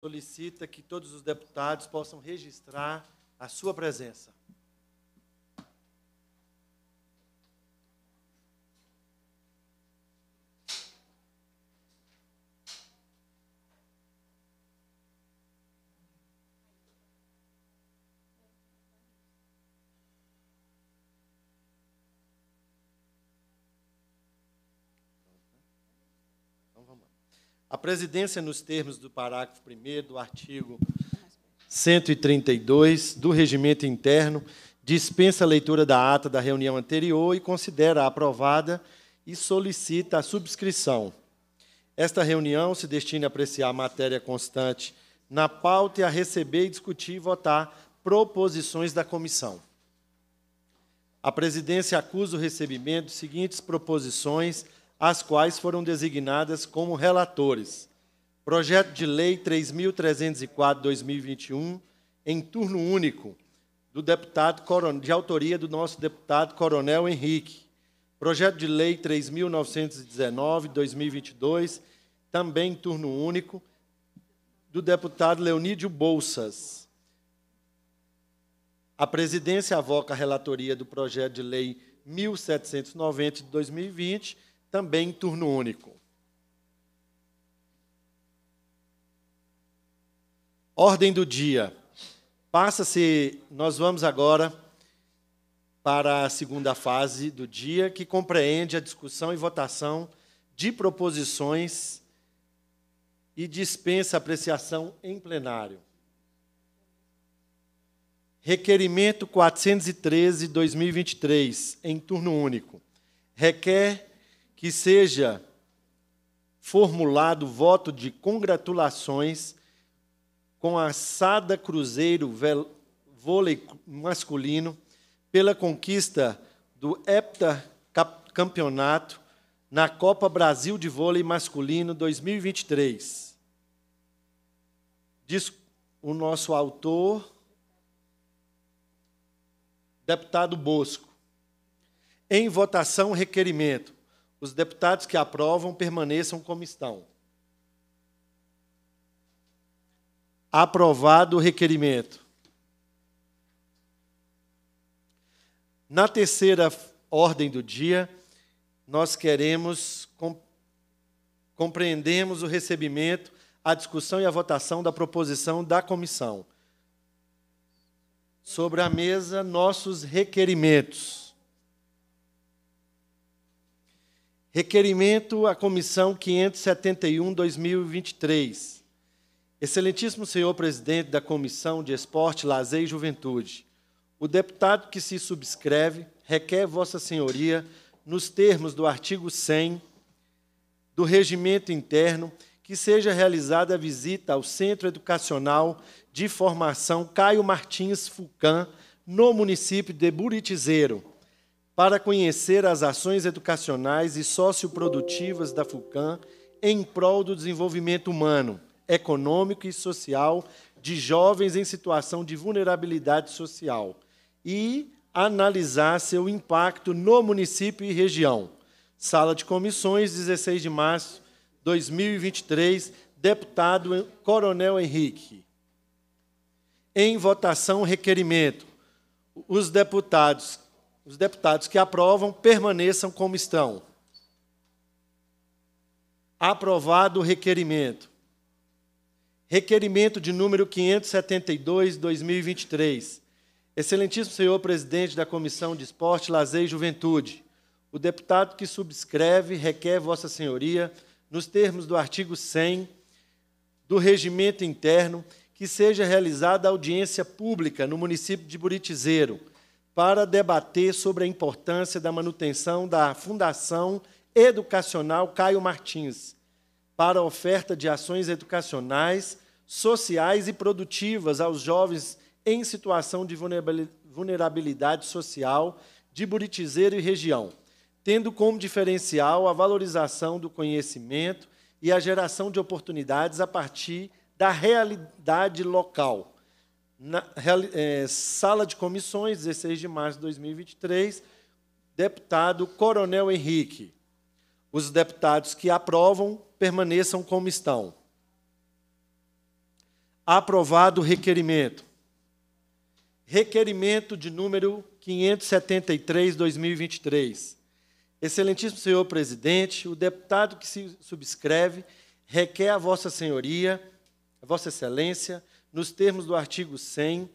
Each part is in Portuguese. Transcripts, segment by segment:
solicita que todos os deputados possam registrar a sua presença. A presidência, nos termos do parágrafo 1 do artigo 132 do Regimento Interno, dispensa a leitura da ata da reunião anterior e considera aprovada e solicita a subscrição. Esta reunião se destina a apreciar a matéria constante na pauta e a receber, discutir e votar proposições da comissão. A presidência acusa o recebimento de seguintes proposições as quais foram designadas como relatores. Projeto de Lei 3.304-2021, em turno único, do deputado, de autoria do nosso deputado Coronel Henrique. Projeto de Lei 3.919-2022, também em turno único, do deputado Leonídio Bolsas. A presidência avoca a relatoria do projeto de lei 1790 de 2020 também em turno único. Ordem do dia. Passa-se, nós vamos agora para a segunda fase do dia, que compreende a discussão e votação de proposições e dispensa apreciação em plenário. Requerimento 413/2023, em turno único. Requer que seja formulado voto de congratulações com a Sada Cruzeiro Vôlei Masculino pela conquista do heptacampeonato na Copa Brasil de Vôlei Masculino 2023. Diz o nosso autor, deputado Bosco. Em votação, requerimento os deputados que aprovam permaneçam como estão. Aprovado o requerimento. Na terceira ordem do dia, nós queremos compreendemos o recebimento, a discussão e a votação da proposição da comissão. Sobre a mesa, nossos requerimentos. Requerimento à Comissão 571-2023. Excelentíssimo senhor presidente da Comissão de Esporte, Lazer e Juventude, o deputado que se subscreve requer Vossa Senhoria, nos termos do artigo 100 do Regimento Interno, que seja realizada a visita ao Centro Educacional de Formação Caio Martins Fucan, no município de Buritizeiro para conhecer as ações educacionais e socioprodutivas da FUCAM em prol do desenvolvimento humano, econômico e social de jovens em situação de vulnerabilidade social e analisar seu impacto no município e região. Sala de Comissões, 16 de março de 2023, deputado Coronel Henrique. Em votação, requerimento. Os deputados os deputados que aprovam permaneçam como estão. Aprovado o requerimento. Requerimento de número 572, 2023. Excelentíssimo senhor presidente da Comissão de Esporte, Lazer e Juventude, o deputado que subscreve requer vossa senhoria, nos termos do artigo 100 do regimento interno, que seja realizada audiência pública no município de Buritizeiro, para debater sobre a importância da manutenção da Fundação Educacional Caio Martins para a oferta de ações educacionais, sociais e produtivas aos jovens em situação de vulnerabilidade social de Buritizeiro e região, tendo como diferencial a valorização do conhecimento e a geração de oportunidades a partir da realidade local, na é, sala de comissões, 16 de março de 2023, deputado Coronel Henrique. Os deputados que aprovam permaneçam como estão. Aprovado o requerimento. Requerimento de número 573/2023. Excelentíssimo senhor presidente, o deputado que se subscreve requer a vossa senhoria, a vossa excelência, nos termos do artigo 100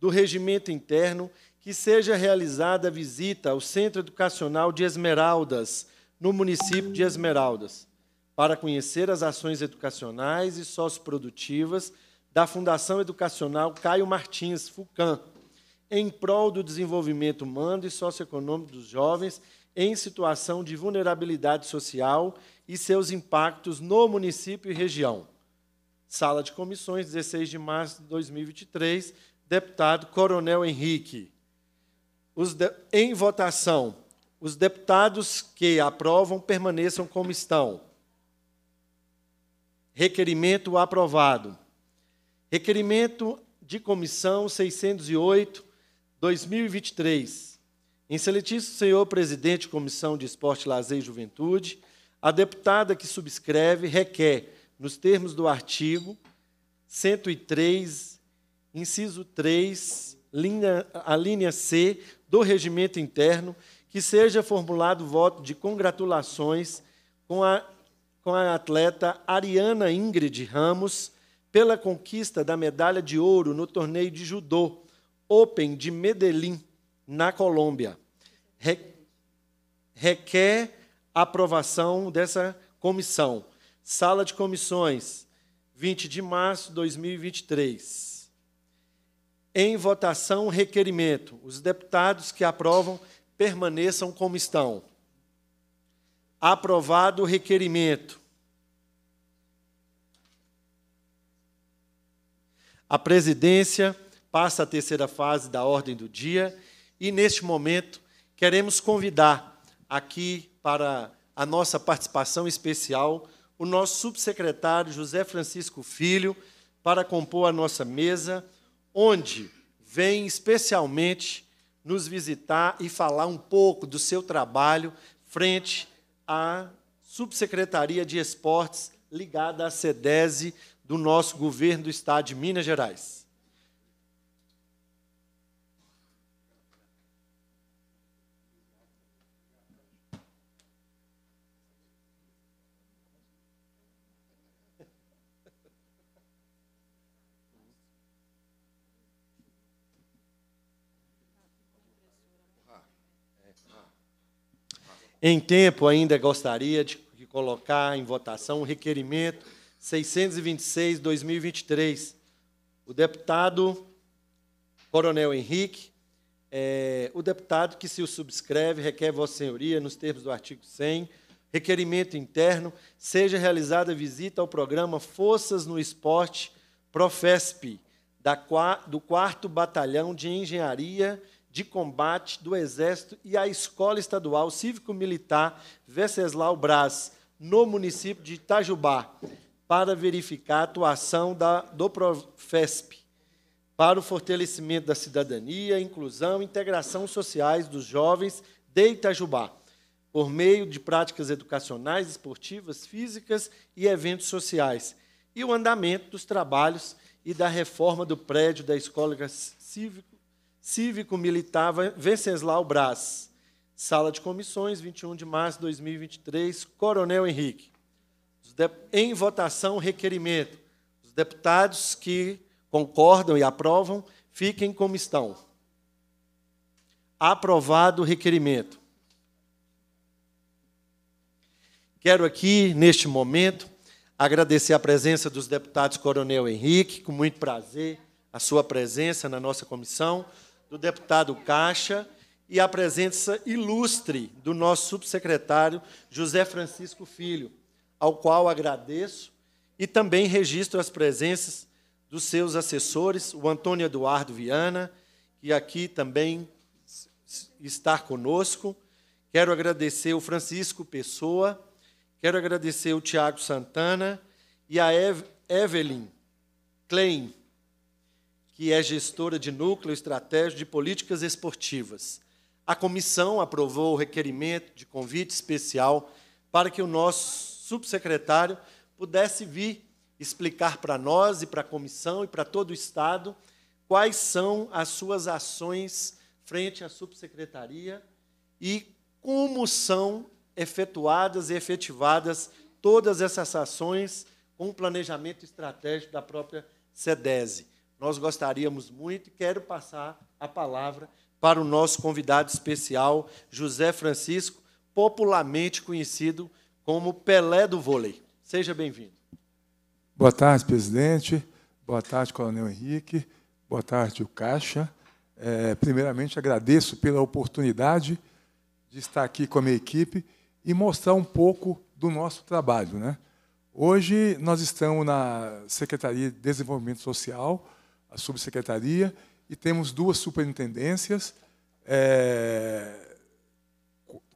do Regimento Interno, que seja realizada a visita ao Centro Educacional de Esmeraldas, no município de Esmeraldas, para conhecer as ações educacionais e socioprodutivas da Fundação Educacional Caio Martins FUCAM, em prol do desenvolvimento humano e socioeconômico dos jovens em situação de vulnerabilidade social e seus impactos no município e região. Sala de Comissões, 16 de março de 2023, deputado Coronel Henrique. De... Em votação, os deputados que aprovam permaneçam como estão. Requerimento aprovado. Requerimento de comissão 608, 2023. Em senhor presidente, Comissão de Esporte, Lazer e Juventude, a deputada que subscreve requer nos termos do artigo 103, inciso 3, linha, a linha C do regimento interno, que seja formulado voto de congratulações com a, com a atleta Ariana Ingrid Ramos pela conquista da medalha de ouro no torneio de judô Open de Medellín, na Colômbia. Re, requer aprovação dessa comissão. Sala de Comissões, 20 de março de 2023. Em votação, requerimento. Os deputados que aprovam permaneçam como estão. Aprovado o requerimento. A presidência passa à terceira fase da ordem do dia e, neste momento, queremos convidar aqui para a nossa participação especial o nosso subsecretário José Francisco Filho para compor a nossa mesa, onde vem especialmente nos visitar e falar um pouco do seu trabalho frente à Subsecretaria de Esportes ligada à SEDESE do nosso governo do Estado de Minas Gerais. Em tempo, ainda gostaria de colocar em votação o requerimento 626-2023. O deputado Coronel Henrique, é, o deputado que se o subscreve requer Vossa Senhoria, nos termos do artigo 100, requerimento interno, seja realizada visita ao programa Forças no Esporte Profesp, da, do 4 Batalhão de Engenharia e de Combate do Exército e a Escola Estadual Cívico-Militar Venceslau Brás, no município de Itajubá, para verificar a atuação da, do Profesp para o fortalecimento da cidadania, inclusão e integração sociais dos jovens de Itajubá, por meio de práticas educacionais, esportivas, físicas e eventos sociais, e o andamento dos trabalhos e da reforma do prédio da Escola Cívico cívico Militar Venceslau Braz. Sala de comissões, 21 de março de 2023, Coronel Henrique. Em votação, requerimento. Os deputados que concordam e aprovam, fiquem como estão. Aprovado o requerimento. Quero aqui, neste momento, agradecer a presença dos deputados Coronel Henrique, com muito prazer, a sua presença na nossa comissão do deputado Caixa e a presença ilustre do nosso subsecretário José Francisco Filho, ao qual agradeço e também registro as presenças dos seus assessores, o Antônio Eduardo Viana, que aqui também está conosco. Quero agradecer o Francisco Pessoa, quero agradecer o Tiago Santana e a Eve, Evelyn Klein, que é gestora de núcleo estratégico de políticas esportivas. A comissão aprovou o requerimento de convite especial para que o nosso subsecretário pudesse vir explicar para nós e para a comissão e para todo o Estado quais são as suas ações frente à subsecretaria e como são efetuadas e efetivadas todas essas ações com o planejamento estratégico da própria SEDESI nós gostaríamos muito e quero passar a palavra para o nosso convidado especial, José Francisco, popularmente conhecido como Pelé do Vôlei. Seja bem-vindo. Boa tarde, presidente. Boa tarde, Coronel Henrique. Boa tarde, o Caixa. É, primeiramente, agradeço pela oportunidade de estar aqui com a minha equipe e mostrar um pouco do nosso trabalho. Né? Hoje, nós estamos na Secretaria de Desenvolvimento Social, a subsecretaria, e temos duas superintendências, é,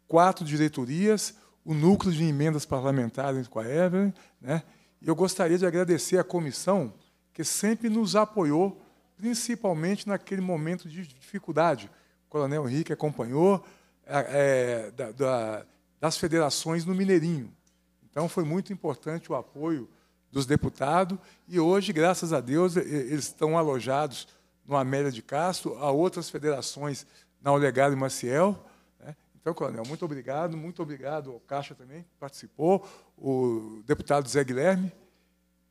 quatro diretorias, o núcleo de emendas parlamentares com a Evelyn. Né? E eu gostaria de agradecer à comissão, que sempre nos apoiou, principalmente naquele momento de dificuldade. O coronel Henrique acompanhou, é, da, da, das federações no Mineirinho. Então, foi muito importante o apoio dos deputados, e hoje, graças a Deus, eles estão alojados no Amélia de Castro, a outras federações na Olegário e Maciel. Né? Então, Coronel, muito obrigado, muito obrigado ao Caixa também, que participou, o deputado Zé Guilherme.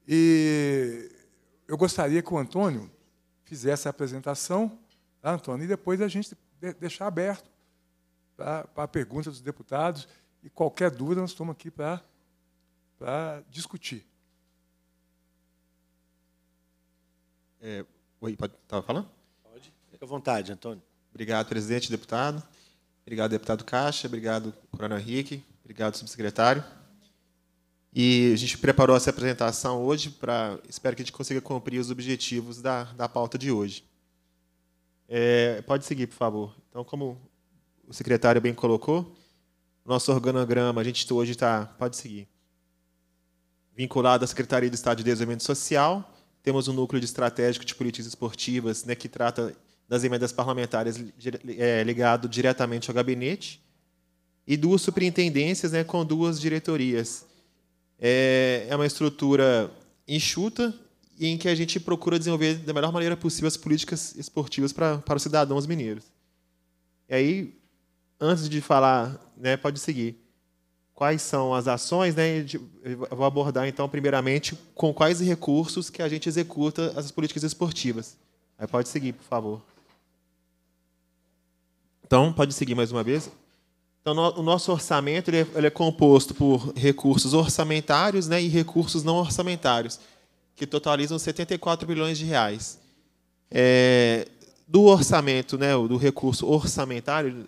E eu gostaria que o Antônio fizesse a apresentação, tá, Antônio, e depois a gente deixar aberto para a pergunta dos deputados e qualquer dúvida nós estamos aqui para discutir. É, oi, pode falando? Pode. Fica à vontade, Antônio. Obrigado, presidente, deputado. Obrigado, deputado Caixa. Obrigado, coronel Henrique. Obrigado, subsecretário. E a gente preparou essa apresentação hoje para. Espero que a gente consiga cumprir os objetivos da, da pauta de hoje. É, pode seguir, por favor. Então, como o secretário bem colocou, nosso organograma, a gente hoje está. Pode seguir. Vinculado à Secretaria do Estado de Desenvolvimento Social, temos um núcleo de estratégico de políticas esportivas, né, que trata das emendas parlamentares é, ligado diretamente ao gabinete, e duas superintendências né, com duas diretorias. É, é uma estrutura enxuta e em que a gente procura desenvolver da melhor maneira possível as políticas esportivas para, para os cidadãos mineiros. E aí, antes de falar, né, pode seguir quais são as ações, né? Eu vou abordar então primeiramente com quais recursos que a gente executa as políticas esportivas. Aí pode seguir, por favor. Então, pode seguir mais uma vez. Então, o nosso orçamento ele é, ele é, composto por recursos orçamentários né, e recursos não orçamentários, que totalizam 74 bilhões de reais. É, do orçamento, né, do recurso orçamentário,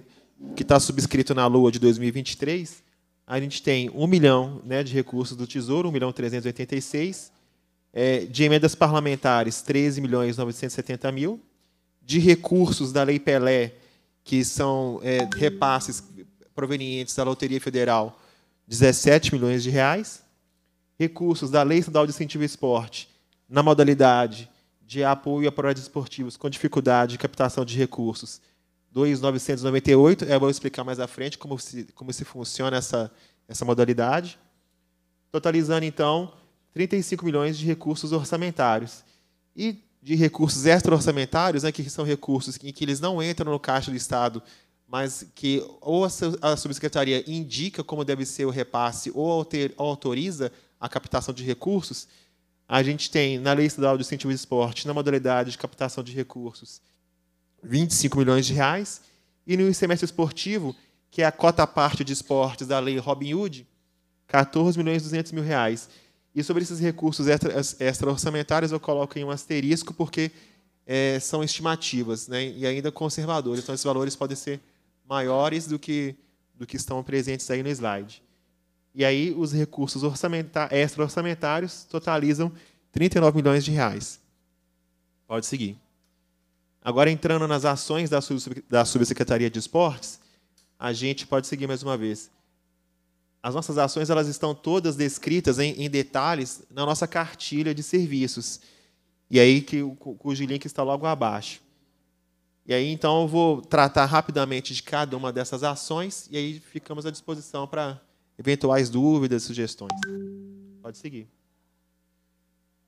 que está subscrito na lua de 2023, a gente tem 1 milhão né, de recursos do Tesouro, 1 milhão 386, é, de emendas parlamentares, 13 milhões 970 mil, de recursos da Lei Pelé, que são é, repasses provenientes da Loteria Federal, 17 milhões de reais, recursos da Lei Estadual de Incentivo ao Esporte, na modalidade de apoio a projetos esportivos com dificuldade de captação de recursos, 2.998, eu vou explicar mais à frente como se, como se funciona essa, essa modalidade. Totalizando, então, 35 milhões de recursos orçamentários. E de recursos extra-orçamentários, né, que são recursos em que eles não entram no caixa do Estado, mas que ou a subsecretaria indica como deve ser o repasse ou autoriza a captação de recursos, a gente tem na Lei Estadual de Incentivo de Esporte, na modalidade de captação de recursos, 25 milhões de reais, e no semestre esportivo, que é a cota parte de esportes da lei Robin Hood, 14 milhões e 200 mil reais. E sobre esses recursos extra-orçamentários, eu coloco em um asterisco, porque é, são estimativas né, e ainda conservadoras. Então, esses valores podem ser maiores do que, do que estão presentes aí no slide. E aí, os recursos extra-orçamentários totalizam 39 milhões de reais. Pode seguir. Agora, entrando nas ações da, sub, da Subsecretaria de Esportes, a gente pode seguir mais uma vez. As nossas ações elas estão todas descritas em, em detalhes na nossa cartilha de serviços. E aí que cujo link está logo abaixo. E aí então eu vou tratar rapidamente de cada uma dessas ações e aí ficamos à disposição para eventuais dúvidas, sugestões. Pode seguir.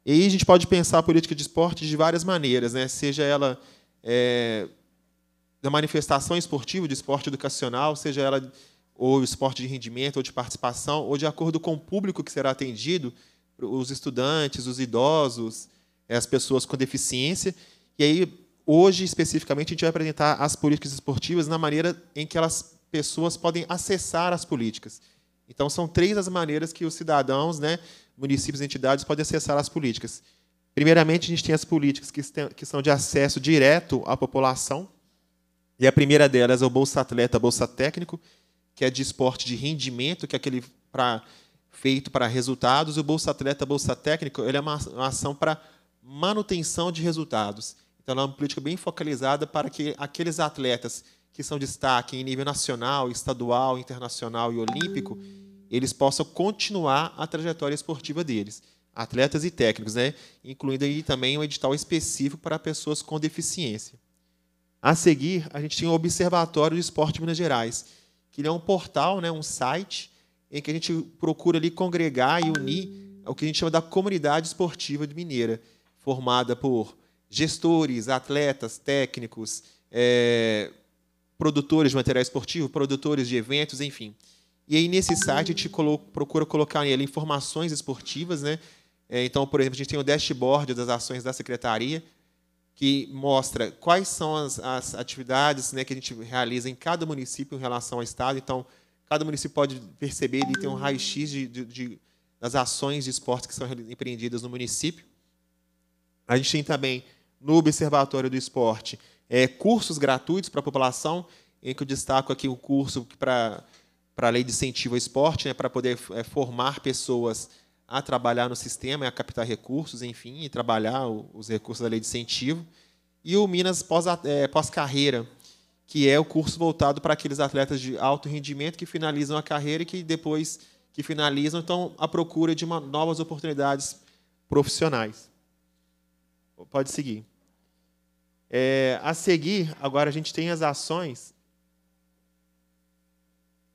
E aí a gente pode pensar a política de esporte de várias maneiras, né? Seja ela é, da manifestação esportiva, de esporte educacional, seja ela ou esporte de rendimento, ou de participação, ou de acordo com o público que será atendido, os estudantes, os idosos, é, as pessoas com deficiência. E aí, hoje, especificamente, a gente vai apresentar as políticas esportivas na maneira em que as pessoas podem acessar as políticas. Então, são três as maneiras que os cidadãos, né, municípios e entidades podem acessar as políticas. Primeiramente, a gente tem as políticas que, são de acesso direto à população. E a primeira delas é o Bolsa Atleta, Bolsa Técnico, que é de esporte de rendimento, que é aquele pra, feito para resultados. E o Bolsa Atleta, Bolsa Técnico, ele é uma, uma ação para manutenção de resultados. Então, é uma política bem focalizada para que aqueles atletas que são destaque em nível nacional, estadual, internacional e olímpico, eles possam continuar a trajetória esportiva deles atletas e técnicos, né? incluindo aí também um edital específico para pessoas com deficiência. A seguir, a gente tem o Observatório do Esporte de Minas Gerais, que é um portal, né? um site, em que a gente procura ali congregar e unir o que a gente chama da comunidade esportiva mineira, formada por gestores, atletas, técnicos, é, produtores de material esportivo, produtores de eventos, enfim. E aí, nesse site, a gente procura colocar ali informações esportivas, né? É, então, por exemplo, a gente tem o dashboard das ações da secretaria, que mostra quais são as, as atividades né, que a gente realiza em cada município em relação ao Estado. Então, cada município pode perceber e tem um raio-x de, de, de, das ações de esporte que são empreendidas no município. A gente tem também, no Observatório do Esporte, é, cursos gratuitos para a população, em que eu destaco aqui o curso para, para a Lei de Incentivo ao Esporte, né, para poder é, formar pessoas a trabalhar no sistema, a captar recursos, enfim, e trabalhar os recursos da lei de incentivo. E o Minas é, Pós-Carreira, que é o curso voltado para aqueles atletas de alto rendimento que finalizam a carreira e que depois que finalizam estão à procura de uma, novas oportunidades profissionais. Pode seguir. É, a seguir, agora a gente tem as ações.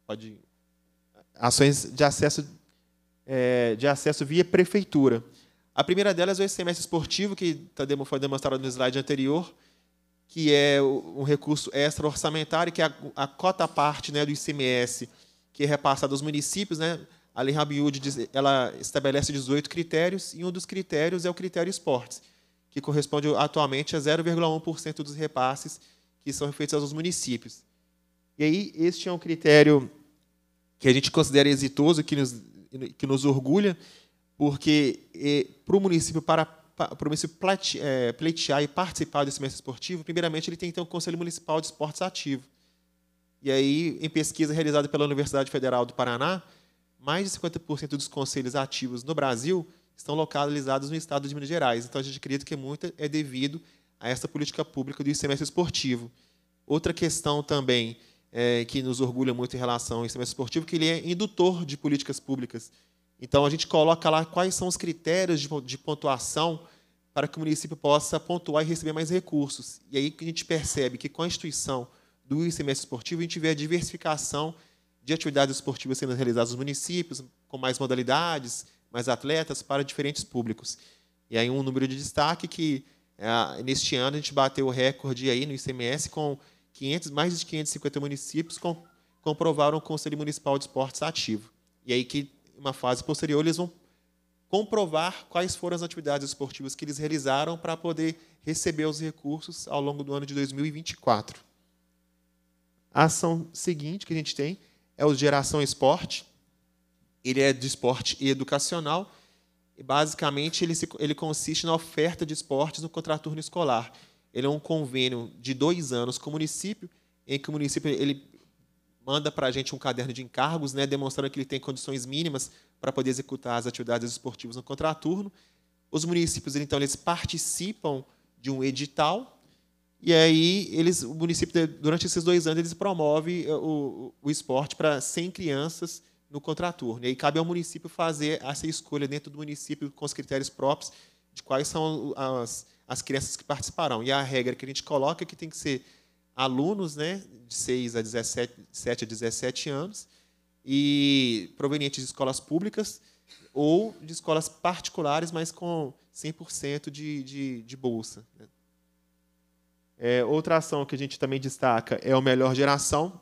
Pode. Ações de acesso de acesso via prefeitura. A primeira delas é o ICMS esportivo, que tá foi demonstrado no slide anterior, que é um recurso extra-orçamentário, que é a, a cota parte né, do ICMS que é repassada aos municípios. Né? A Lei Rabiud ela estabelece 18 critérios, e um dos critérios é o critério esportes, que corresponde atualmente a 0,1% dos repasses que são feitos aos municípios. E aí, este é um critério que a gente considera exitoso, que nos que nos orgulha, porque é, eh, para o município, para, para o município eh, pleitear e participar desse mês esportivo, primeiramente ele tem que ter um Conselho Municipal de Esportes ativo. E aí, em pesquisa realizada pela Universidade Federal do Paraná, mais de 50% dos conselhos ativos no Brasil estão localizados no estado de Minas Gerais. Então, a gente acredita que muito é devido a essa política pública do semestre esportivo. Outra questão também é, que nos orgulha muito em relação ao instrumento esportivo, que ele é indutor de políticas públicas. Então, a gente coloca lá quais são os critérios de, de pontuação para que o município possa pontuar e receber mais recursos. E aí que a gente percebe que com a instituição do ICMS esportivo, a gente vê a diversificação de atividades esportivas sendo realizadas nos municípios, com mais modalidades, mais atletas, para diferentes públicos. E aí um número de destaque que, é, neste ano, a gente bateu o recorde aí no ICMS com 500, mais de 550 municípios com, comprovaram o Conselho Municipal de Esportes ativo. E aí que, uma fase posterior, eles vão comprovar quais foram as atividades esportivas que eles realizaram para poder receber os recursos ao longo do ano de 2024. A ação seguinte que a gente tem é o Geração Esporte. Ele é de esporte e educacional. E basicamente, ele, se, ele consiste na oferta de esportes no contraturno escolar ele é um convênio de dois anos com o município, em que o município ele manda para a gente um caderno de encargos, né, demonstrando que ele tem condições mínimas para poder executar as atividades esportivas no contraturno. Os municípios, então, eles participam de um edital, e aí eles, o município, durante esses dois anos, eles promove eh, o, o esporte para 100 crianças no contraturno. E aí cabe ao município fazer essa escolha dentro do município, com os critérios próprios, de quais são as as crianças que participarão. E a regra que a gente coloca é que tem que ser alunos né, de 6 a 17, 7 a 17 anos e provenientes de escolas públicas ou de escolas particulares, mas com 100% de, de, de bolsa. Né. É, outra ação que a gente também destaca é o Melhor Geração.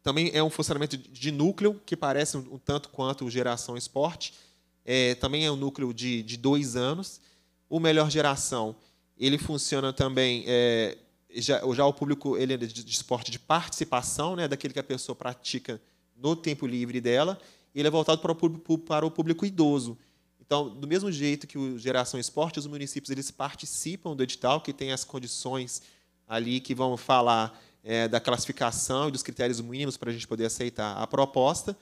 Também é um funcionamento de núcleo, que parece um tanto quanto o Geração Esporte. É, também é um núcleo de, de dois anos o Melhor Geração, ele funciona também é, já, já, o público ele é de, de esporte de participação, né, daquele que a pessoa pratica no tempo livre dela, e ele é voltado para o público, para o público idoso. Então, do mesmo jeito que o Geração Esporte, os municípios eles participam do edital, que tem as condições ali que vão falar é, da classificação e dos critérios mínimos para a gente poder aceitar a proposta.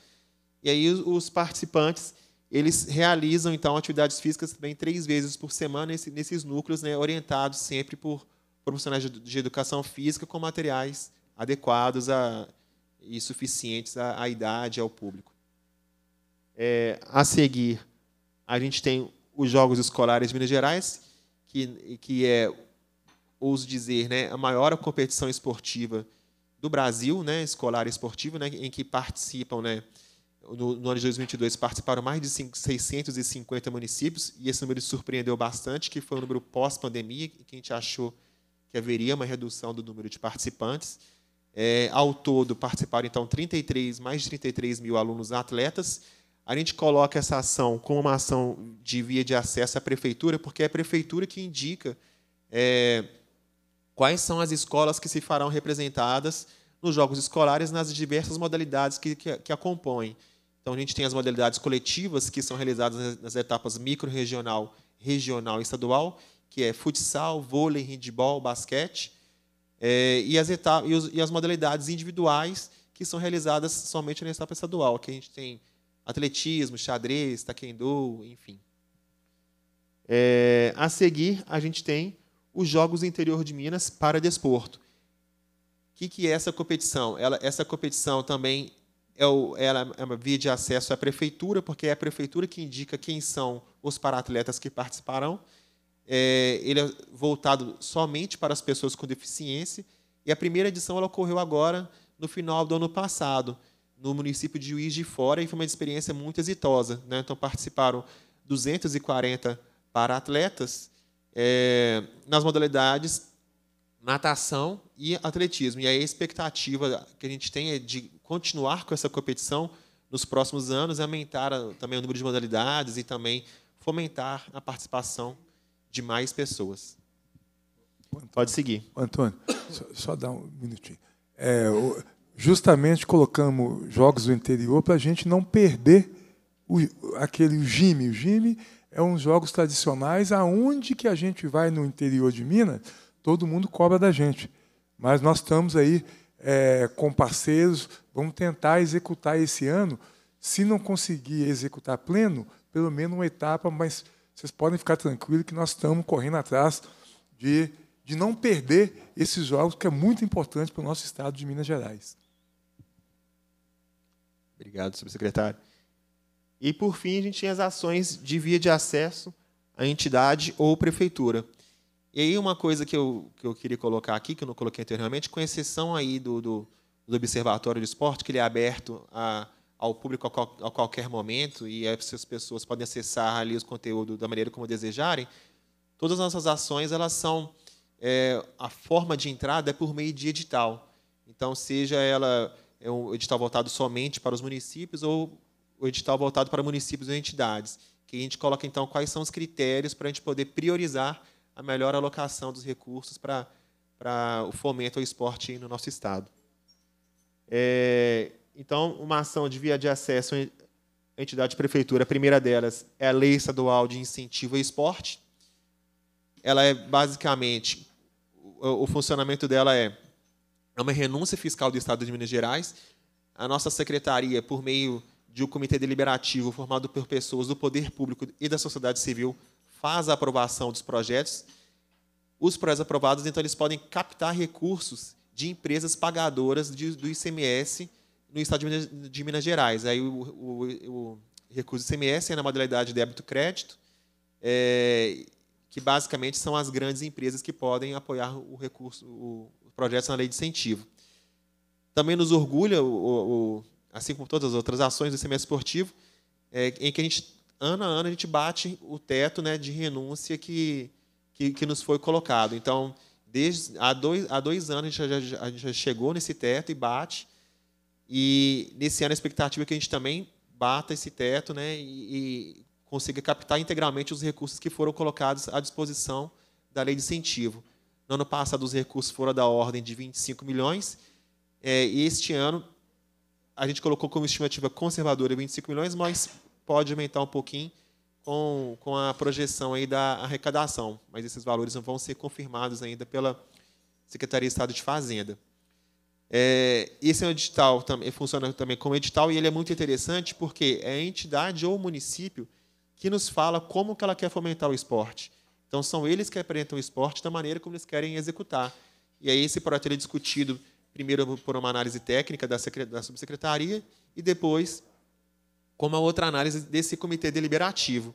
E aí os participantes eles realizam, então, atividades físicas também três vezes por semana nesses núcleos, né, orientados sempre por profissionais de, educação física com materiais adequados a, e suficientes à, à idade ao público. É, a seguir, a gente tem os Jogos Escolares de Minas Gerais, que, que é, ouso dizer, né, a maior competição esportiva do Brasil, né, escolar e né, em que participam... Né, no, no, ano de 2022 participaram mais de 650 municípios, e esse número surpreendeu bastante, que foi um número pós-pandemia, que a gente achou que haveria uma redução do número de participantes. É, ao todo, participaram, então, 33, mais de 33 mil alunos atletas. A gente coloca essa ação como uma ação de via de acesso à prefeitura, porque é a prefeitura que indica é, quais são as escolas que se farão representadas nos jogos escolares nas diversas modalidades que, que, que a compõem. Então, a gente tem as modalidades coletivas que são realizadas nas etapas micro-regional, regional e estadual, que é futsal, vôlei, handball, basquete, é, e, as etapas, e, os, e as modalidades individuais que são realizadas somente na etapa estadual, que a gente tem atletismo, xadrez, taekwondo, enfim. É, a seguir, a gente tem os Jogos Interior de Minas para Desporto. O que, que é essa competição? Ela, essa competição também é, o, ela é uma via de acesso à prefeitura, porque é a prefeitura que indica quem são os paratletas que participarão. É, ele é voltado somente para as pessoas com deficiência. E a primeira edição ela ocorreu agora, no final do ano passado, no município de Juiz de Fora, e foi uma experiência muito exitosa. Né? Então, participaram 240 para atletas é, nas modalidades natação e atletismo. E aí a expectativa que a gente tem é de continuar com essa competição nos próximos anos, aumentar também o número de modalidades e também fomentar a participação de mais pessoas. Antônio, Pode seguir. Antônio, só, só dá um minutinho. É, justamente colocamos jogos do interior para a gente não perder o, aquele o gime. O gime é uns jogos tradicionais aonde que a gente vai no interior de Minas todo mundo cobra da gente. Mas nós estamos aí é, com parceiros, vamos tentar executar esse ano. Se não conseguir executar pleno, pelo menos uma etapa, mas vocês podem ficar tranquilos que nós estamos correndo atrás de, de não perder esses jogos, que é muito importante para o nosso estado de Minas Gerais. Obrigado, subsecretário. E, por fim, a gente tinha as ações de via de acesso à entidade ou prefeitura. E aí uma coisa que eu, que eu queria colocar aqui, que eu não coloquei anteriormente, com exceção aí do, do, do Observatório de Esporte, que ele é aberto a, ao público a, qual, a, qualquer momento e as pessoas podem acessar ali os conteúdos da maneira como desejarem, todas as nossas ações, elas são... É, a forma de entrada é por meio de edital. Então, seja ela é um edital voltado somente para os municípios ou o edital voltado para municípios e entidades, que a gente coloca então quais são os critérios para a gente poder priorizar a melhor alocação dos recursos para o fomento ao esporte no nosso estado. É, então, uma ação de via de acesso à entidade de prefeitura, a primeira delas é a Lei Estadual de Incentivo ao Esporte. Ela é basicamente, o, o funcionamento dela é, é uma renúncia fiscal do Estado de Minas Gerais. A nossa secretaria, por meio de um comitê deliberativo formado por pessoas do poder público e da sociedade civil, faz a aprovação dos projetos, os projetos aprovados, então, eles podem captar recursos de empresas pagadoras de, do ICMS no estado de Minas, de Minas Gerais. Aí o, o, o, recurso do ICMS é na modalidade débito-crédito, é, que basicamente são as grandes empresas que podem apoiar o recurso, o, o projeto na lei de incentivo. Também nos orgulha, o, assim como todas as outras ações do ICMS esportivo, é, em que a gente ano a ano, a gente bate o teto né, de renúncia que, que, que nos foi colocado. Então, desde há dois, há dois anos, a gente, já, a gente já chegou nesse teto e bate. E nesse ano, a expectativa é que a gente também bata esse teto né, e, e consiga captar integralmente os recursos que foram colocados à disposição da lei de incentivo. No ano passado, os recursos foram da ordem de 25 milhões, é, e este ano a gente colocou como estimativa conservadora 25 milhões, mas pode aumentar um pouquinho com, com a projeção aí da arrecadação, mas esses valores não vão ser confirmados ainda pela Secretaria de Estado de Fazenda. É, esse é um edital, também, funciona também como edital, e ele é muito interessante porque é a entidade ou município que nos fala como que ela quer fomentar o esporte. Então, são eles que apresentam o esporte da maneira como eles querem executar. E aí esse projeto é discutido primeiro por uma análise técnica da, da subsecretaria e depois como a outra análise desse comitê deliberativo.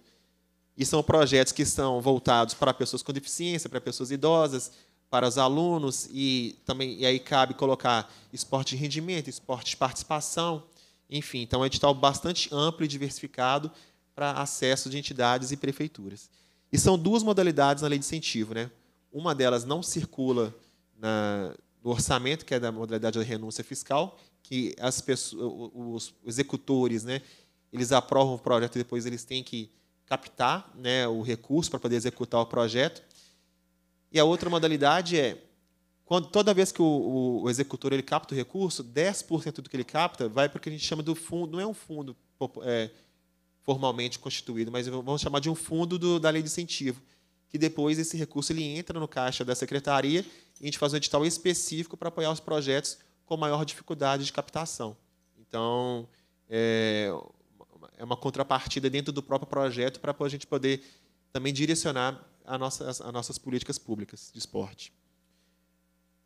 E são projetos que são voltados para pessoas com deficiência, para pessoas idosas, para os alunos, e também e aí cabe colocar esporte de rendimento, esporte de participação, enfim. Então, é um edital bastante amplo e diversificado para acesso de entidades e prefeituras. E são duas modalidades na lei de incentivo. Né? Uma delas não circula na, no orçamento, que é da modalidade da renúncia fiscal, que as pessoas, os executores né, eles aprovam o projeto e depois eles têm que captar né, o recurso para poder executar o projeto. E a outra modalidade é, quando, toda vez que o, o, o executor ele capta o recurso, 10% do que ele capta vai para o que a gente chama do fundo, não é um fundo é, formalmente constituído, mas vamos chamar de um fundo do, da lei de incentivo, que depois esse recurso ele entra no caixa da secretaria e a gente faz um edital específico para apoiar os projetos com maior dificuldade de captação. Então, é, é uma contrapartida dentro do próprio projeto para a gente poder também direcionar a nossa, as, as nossas políticas públicas de esporte.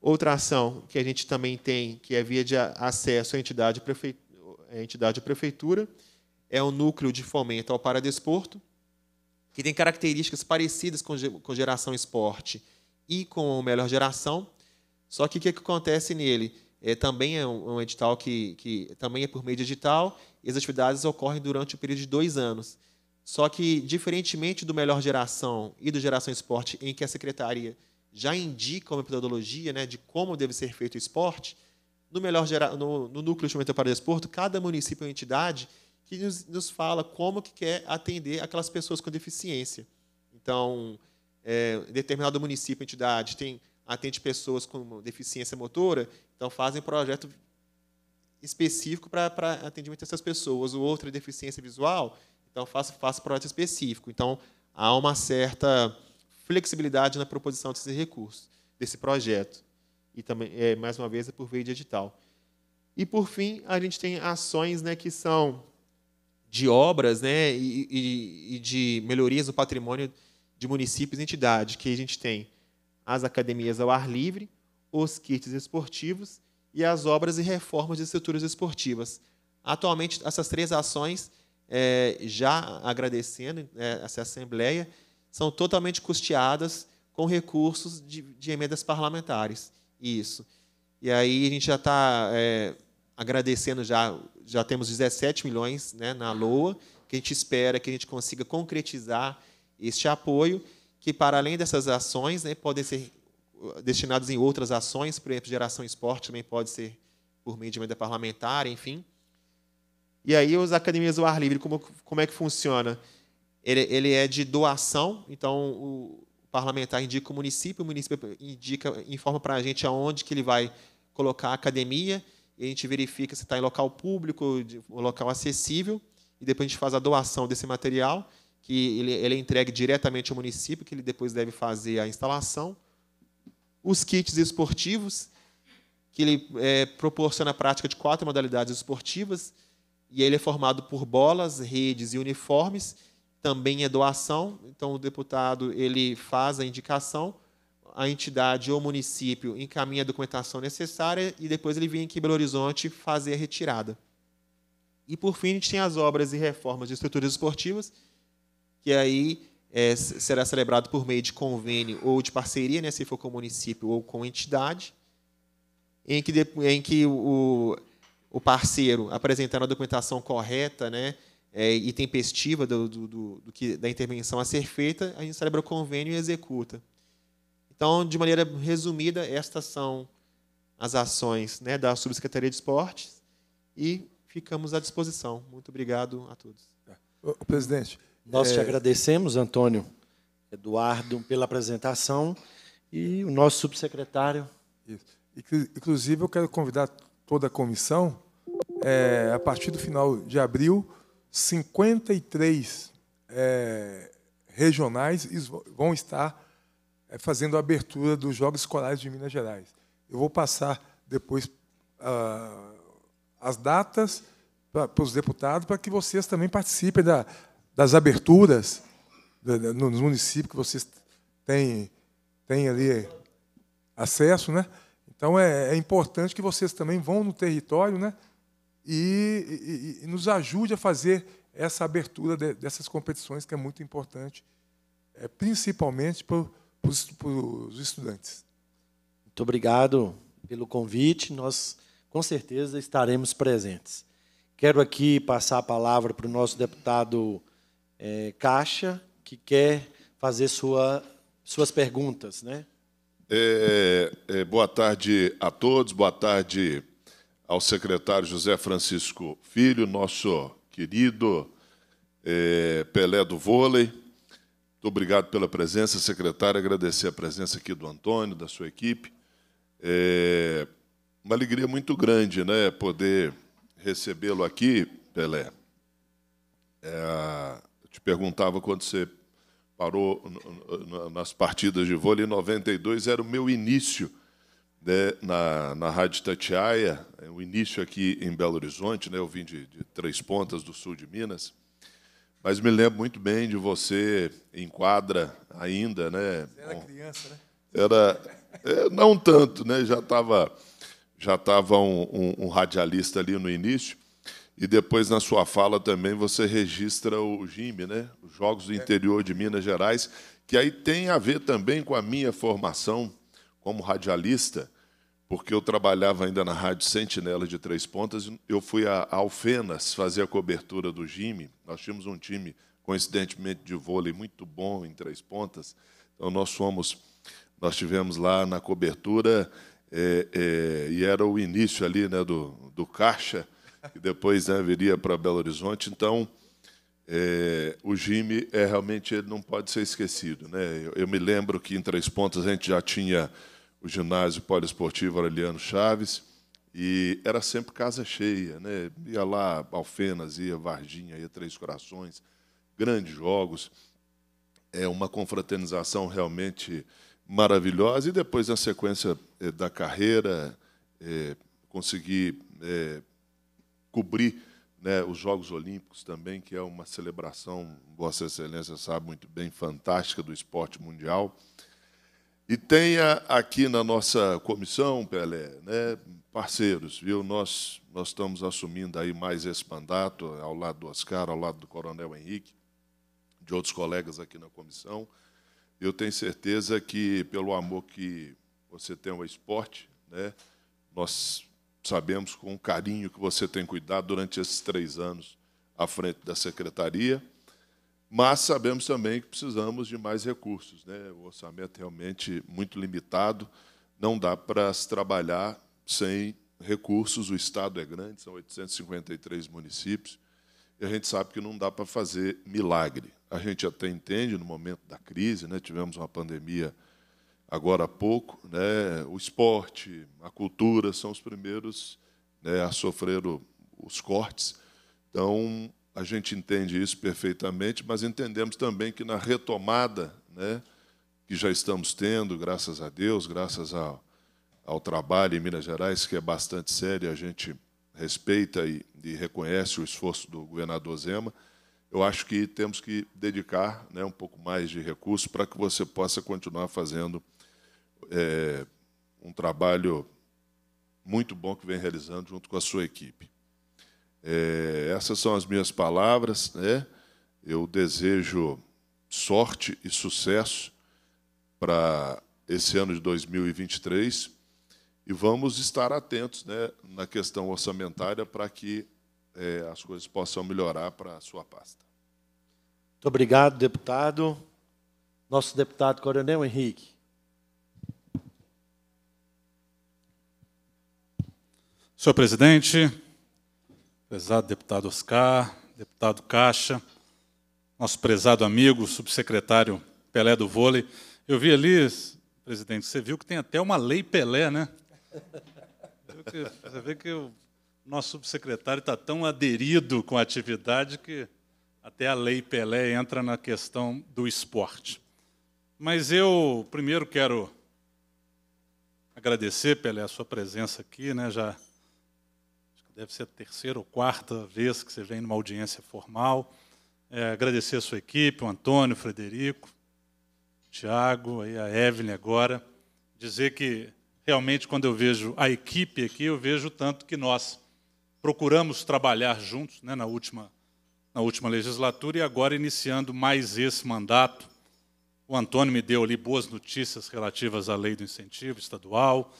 Outra ação que a gente também tem, que é via de acesso à entidade, prefe... à entidade prefeitura, é o núcleo de fomento ao paradesporto, que tem características parecidas com, com geração esporte e com melhor geração. Só que o que é acontece nele? é, também é um, é um edital que, que também é por meio digital, e as atividades ocorrem durante o um período de dois anos. Só que, diferentemente do Melhor Geração e do Geração Esporte, em que a secretaria já indica uma metodologia né, de como deve ser feito o esporte, no, melhor gera, no, no Núcleo de Fomento para o Desporto, cada município é uma entidade que nos, nos, fala como que quer atender aquelas pessoas com deficiência. Então, é, determinado município, entidade, tem atende pessoas com deficiência motora, então fazem projeto específico para atendimento dessas pessoas. O outro é deficiência visual, então faz, faz projeto específico. Então há uma certa flexibilidade na proposição desses recursos, desse projeto. E também, é, mais uma vez, é por meio de edital. E, por fim, a gente tem ações né, que são de obras né, e, e, e de melhorias no patrimônio de municípios e entidades que a gente tem as academias ao ar livre, os kits esportivos e as obras e reformas de estruturas esportivas. Atualmente, essas três ações, é, já agradecendo é, essa Assembleia, são totalmente custeadas com recursos de, de emendas parlamentares. Isso. E aí a gente já está é, agradecendo, já, já temos 17 milhões né, na LOA, que a gente espera que a gente consiga concretizar este apoio que, para além dessas ações, né, podem ser uh, destinados em outras ações, por exemplo, geração esporte também pode ser por meio de emenda parlamentar, enfim. E aí, as academias do ar livre, como, como é que funciona? Ele, ele é de doação, então o parlamentar indica o município, o município indica, informa para a gente aonde que ele vai colocar a academia, e a gente verifica se está em local público, um local acessível, e depois a gente faz a doação desse material que ele, ele é entregue diretamente ao município, que ele depois deve fazer a instalação. Os kits esportivos, que ele é, proporciona a prática de quatro modalidades esportivas, e ele é formado por bolas, redes e uniformes, também é doação, então o deputado ele faz a indicação, a entidade ou município encaminha a documentação necessária e depois ele vem aqui em Belo Horizonte fazer a retirada. E por fim, a gente tem as obras e reformas de estruturas esportivas, que aí é, será celebrado por meio de convênio ou de parceria, né, se for com o município ou com entidade, em que, em que o, o parceiro, apresentar a documentação correta né, é, e tempestiva do, do, do, do, que, da intervenção a ser feita, a gente celebra o convênio e executa. Então, de maneira resumida, estas são as ações né, da Subsecretaria de Esportes e ficamos à disposição. Muito obrigado a todos. O presidente, nós é... te agradecemos, Antônio Eduardo, pela apresentação e o nosso subsecretário. Inclusive, eu quero convidar toda a comissão, é, a partir do final de abril, 53 é, regionais vão estar é, fazendo a abertura dos Jogos Escolares de Minas Gerais. Eu vou passar depois ah, as datas para os deputados, para que vocês também participem da, das aberturas nos municípios que vocês têm, têm ali acesso, né? Então é, é importante que vocês também vão no território, né? E, e, e nos ajude a fazer essa abertura de, dessas competições que é muito importante, é, principalmente para os estudantes. Muito obrigado pelo convite. Nós com certeza estaremos presentes. Quero aqui passar a palavra para o nosso deputado é, caixa que quer fazer sua, suas perguntas. Né? É, é, é, boa tarde a todos, boa tarde ao secretário José Francisco Filho, nosso querido é, Pelé do Vôlei. Muito obrigado pela presença, secretário. Agradecer a presença aqui do Antônio, da sua equipe. É uma alegria muito grande né, poder recebê-lo aqui, Pelé. É, perguntava quando você parou nas partidas de vôlei, em 92 era o meu início né, na, na Rádio Tatiaia, o é início aqui em Belo Horizonte, né, eu vim de, de Três Pontas, do sul de Minas, mas me lembro muito bem de você em quadra ainda. Né, você era criança, né? Era, é, não tanto, né, já estava já tava um, um, um radialista ali no início, e depois, na sua fala também, você registra o Gime, né? os Jogos do é. Interior de Minas Gerais, que aí tem a ver também com a minha formação como radialista, porque eu trabalhava ainda na Rádio Sentinela de Três Pontas, eu fui a Alfenas fazer a cobertura do Gime. Nós tínhamos um time, coincidentemente, de vôlei muito bom em Três Pontas. Então, nós fomos, nós tivemos lá na cobertura, é, é, e era o início ali né, do, do Caixa, e depois né, viria para Belo Horizonte. Então, é, o Jimmy é realmente ele não pode ser esquecido. Né? Eu, eu, me lembro que em Três Pontas a gente já tinha o ginásio poliesportivo Aureliano Chaves e era sempre casa cheia. Né? Ia lá Alfenas, ia Varginha, ia Três Corações, grandes jogos. É uma confraternização realmente maravilhosa. E depois, na sequência eh, da carreira, é, consegui é, cobri né, os Jogos Olímpicos também, que é uma celebração, Vossa Excelência sabe muito bem, fantástica do esporte mundial. E tenha aqui na nossa comissão, Pelé, né, parceiros, viu? Nós, nós estamos assumindo aí mais esse mandato, ao lado do Oscar, ao lado do Coronel Henrique, de outros colegas aqui na comissão. Eu tenho certeza que, pelo amor que você tem ao esporte, né, nós sabemos com o carinho que você tem cuidado durante esses três anos à frente da secretaria, mas sabemos também que precisamos de mais recursos. Né? O orçamento é realmente muito limitado, não dá para se trabalhar sem recursos. O Estado é grande, são 853 municípios, e a gente sabe que não dá para fazer milagre. A gente até entende no momento da crise, né? tivemos uma pandemia agora há pouco, né, o esporte, a cultura são os primeiros né, a sofrer o, os cortes. Então, a gente entende isso perfeitamente, mas entendemos também que na retomada né, que já estamos tendo, graças a Deus, graças ao, ao trabalho em Minas Gerais, que é bastante sério, a gente respeita e, e reconhece o esforço do governador Zema, eu acho que temos que dedicar né, um pouco mais de recursos para que você possa continuar fazendo é, um trabalho muito bom que vem realizando junto com a sua equipe. É, essas são as minhas palavras. Né? Eu desejo sorte e sucesso para esse ano de 2023 e vamos estar atentos né, na questão orçamentária para que é, as coisas possam melhorar para a sua pasta. Muito obrigado, deputado. Nosso deputado Coronel Henrique. Senhor presidente, prezado deputado Oscar, deputado Caixa, nosso prezado amigo, subsecretário Pelé do Vôlei. Eu vi ali, presidente, você viu que tem até uma lei Pelé, né? Você vê que o nosso subsecretário está tão aderido com a atividade que até a lei Pelé entra na questão do esporte. Mas eu primeiro quero agradecer, Pelé, a sua presença aqui, né? Já deve ser a terceira ou quarta vez que você vem numa audiência formal. É, agradecer a sua equipe, o Antônio, o Frederico, o Tiago, a Evelyn agora. Dizer que, realmente, quando eu vejo a equipe aqui, eu vejo tanto que nós procuramos trabalhar juntos né, na, última, na última legislatura e agora iniciando mais esse mandato. O Antônio me deu ali boas notícias relativas à lei do incentivo estadual,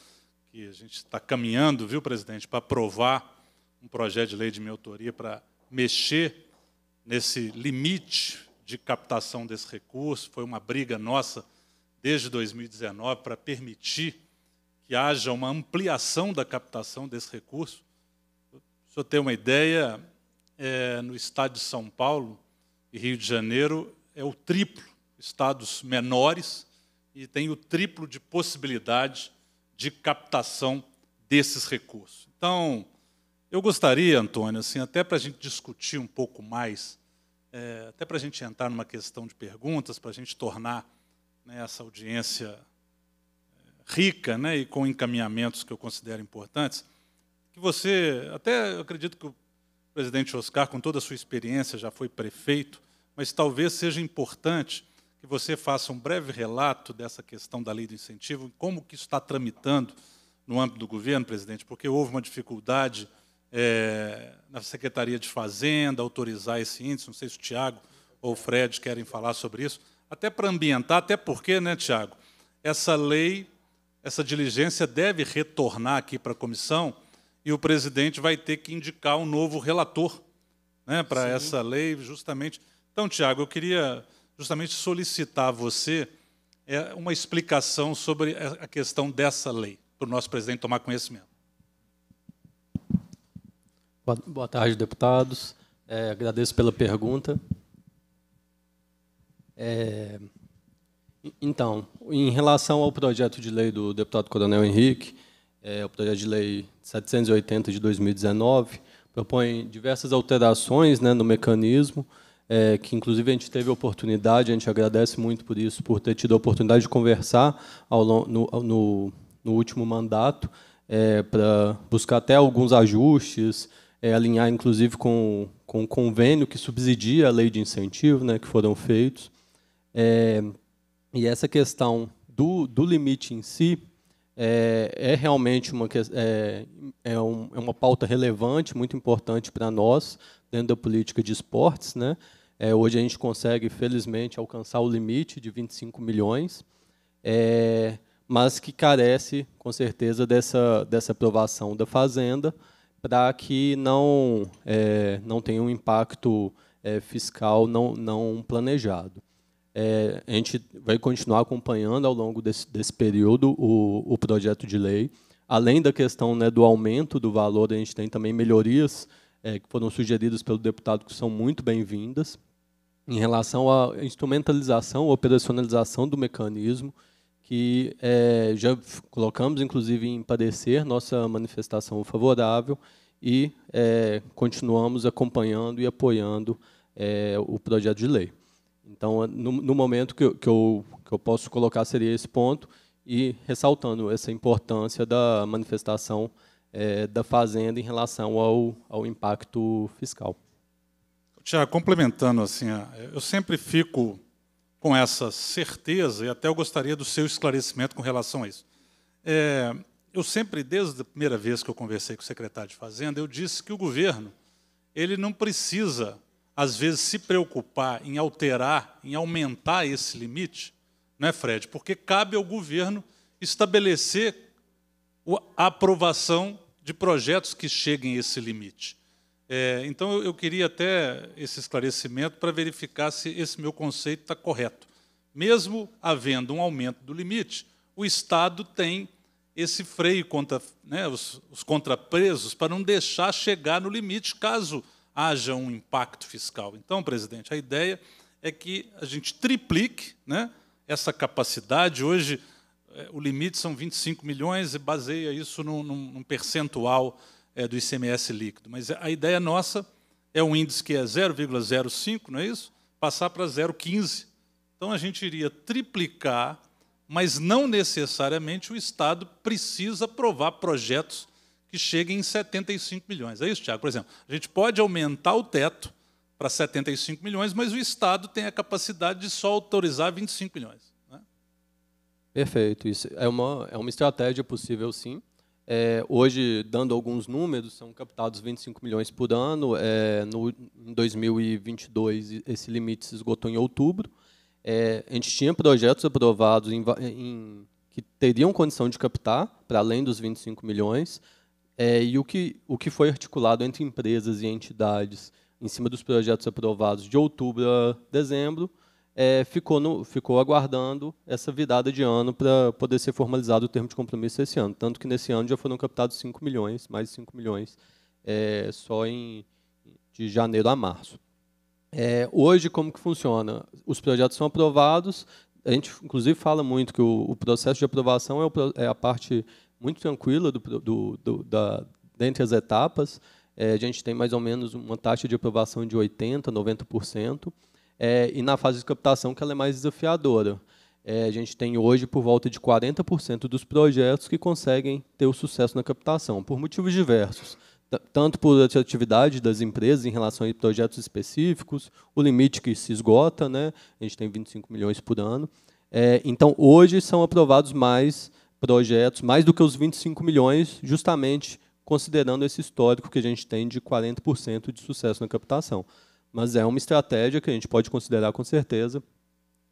que a gente está caminhando, viu, presidente, para aprovar um projeto de lei de minha autoria para mexer nesse limite de captação desse recurso. Foi uma briga nossa desde 2019 para permitir que haja uma ampliação da captação desse recurso. Se eu ter uma ideia, é, no estado de São Paulo e Rio de Janeiro é o triplo, estados menores e tem o triplo de possibilidade de captação desses recursos. Então, eu gostaria, Antônio, assim, até para a gente discutir um pouco mais, é, até para a gente entrar numa questão de perguntas, para a gente tornar né, essa audiência é, rica né, e com encaminhamentos que eu considero importantes, que você, até eu acredito que o presidente Oscar, com toda a sua experiência, já foi prefeito, mas talvez seja importante que você faça um breve relato dessa questão da lei do incentivo, como que isso está tramitando no âmbito do governo, presidente, porque houve uma dificuldade é, na Secretaria de Fazenda autorizar esse índice. Não sei se o Tiago ou o Fred querem falar sobre isso. Até para ambientar, até porque, né, Tiago, essa lei, essa diligência deve retornar aqui para a comissão e o presidente vai ter que indicar um novo relator né, para essa lei, justamente. Então, Tiago, eu queria justamente solicitar a você é, uma explicação sobre a questão dessa lei, para o nosso presidente tomar conhecimento. Boa tarde, deputados. É, agradeço pela pergunta. É, então, em relação ao projeto de lei do deputado Coronel Henrique, é, o projeto de lei 780 de 2019 propõe diversas alterações né, no mecanismo, é, que inclusive a gente teve a oportunidade, a gente agradece muito por isso, por ter tido a oportunidade de conversar ao, no, no, no, último mandato, é, para buscar até alguns ajustes, é, alinhar, inclusive, com, com o convênio que subsidia a lei de incentivo, né, que foram feitos. É, e essa questão do, do limite em si é, é realmente uma, é, é, um, é uma pauta relevante, muito importante para nós, dentro da política de esportes. Né? É, hoje a gente consegue, felizmente, alcançar o limite de 25 milhões, é, mas que carece, com certeza, dessa, dessa aprovação da Fazenda para que não, é, não tenha um impacto é, fiscal não, não planejado. É, a gente vai continuar acompanhando ao longo desse, desse período o, o projeto de lei. Além da questão né, do aumento do valor, a gente tem também melhorias é, que foram sugeridas pelo deputado que são muito bem-vindas em relação à instrumentalização, operacionalização do mecanismo que é, já colocamos, inclusive, em padecer nossa manifestação favorável e é, continuamos acompanhando e apoiando é, o projeto de lei. Então, no, no momento que eu, que, eu, que eu posso colocar seria esse ponto e ressaltando essa importância da manifestação é, da Fazenda em relação ao, ao impacto fiscal. Tiago, complementando, assim, eu sempre fico com essa certeza, e até eu gostaria do seu esclarecimento com relação a isso. É, eu sempre, desde a primeira vez que eu conversei com o secretário de Fazenda, eu disse que o governo ele não precisa, às vezes, se preocupar em alterar, em aumentar esse limite, né, Fred? Porque cabe ao governo estabelecer a aprovação de projetos que cheguem a esse limite. É, então, eu, queria até esse esclarecimento para verificar se esse meu conceito está correto. Mesmo havendo um aumento do limite, o Estado tem esse freio contra né, os, os contrapresos para não deixar chegar no limite caso haja um impacto fiscal. Então, presidente, a ideia é que a gente triplique né, essa capacidade. Hoje, é, o limite são 25 milhões e baseia isso num, num percentual é, do ICMS líquido. Mas a ideia nossa é um índice que é 0,05, não é isso? Passar para 0,15. Então a gente iria triplicar, mas não necessariamente o Estado precisa aprovar projetos que cheguem em 75 milhões. É isso, Tiago? Por exemplo, a gente pode aumentar o teto para 75 milhões, mas o Estado tem a capacidade de só autorizar 25 milhões. Né? Perfeito. Isso é uma, é uma estratégia possível, sim. É, hoje, dando alguns números, são captados 25 milhões por ano. É, no, em 2022, esse limite se esgotou em outubro. É, a gente tinha projetos aprovados em, em, que teriam condição de captar, para além dos 25 milhões, é, e o que, o que foi articulado entre empresas e entidades em cima dos projetos aprovados de outubro a dezembro é, ficou, no, ficou aguardando essa virada de ano para poder ser formalizado o termo de compromisso esse ano. Tanto que nesse ano já foram captados 5 milhões, mais de 5 milhões, é, só em, de janeiro a março. É, hoje, como que funciona? Os projetos são aprovados, a gente inclusive fala muito que o, o processo de aprovação é, o, é, a parte muito tranquila do, do, do, da, dentre as etapas. É, a gente tem mais ou menos uma taxa de aprovação de 80%, 90% é, e na fase de captação que ela é mais desafiadora. É, a gente tem hoje por volta de 40% dos projetos que conseguem ter o sucesso na captação, por motivos diversos. Tanto por atividade das empresas em relação a projetos específicos, o limite que se esgota, né? a gente tem 25 milhões por ano. É, então, hoje são aprovados mais projetos, mais do que os 25 milhões, justamente considerando esse histórico que a gente tem de 40% de sucesso na captação mas é uma estratégia que a gente pode considerar com certeza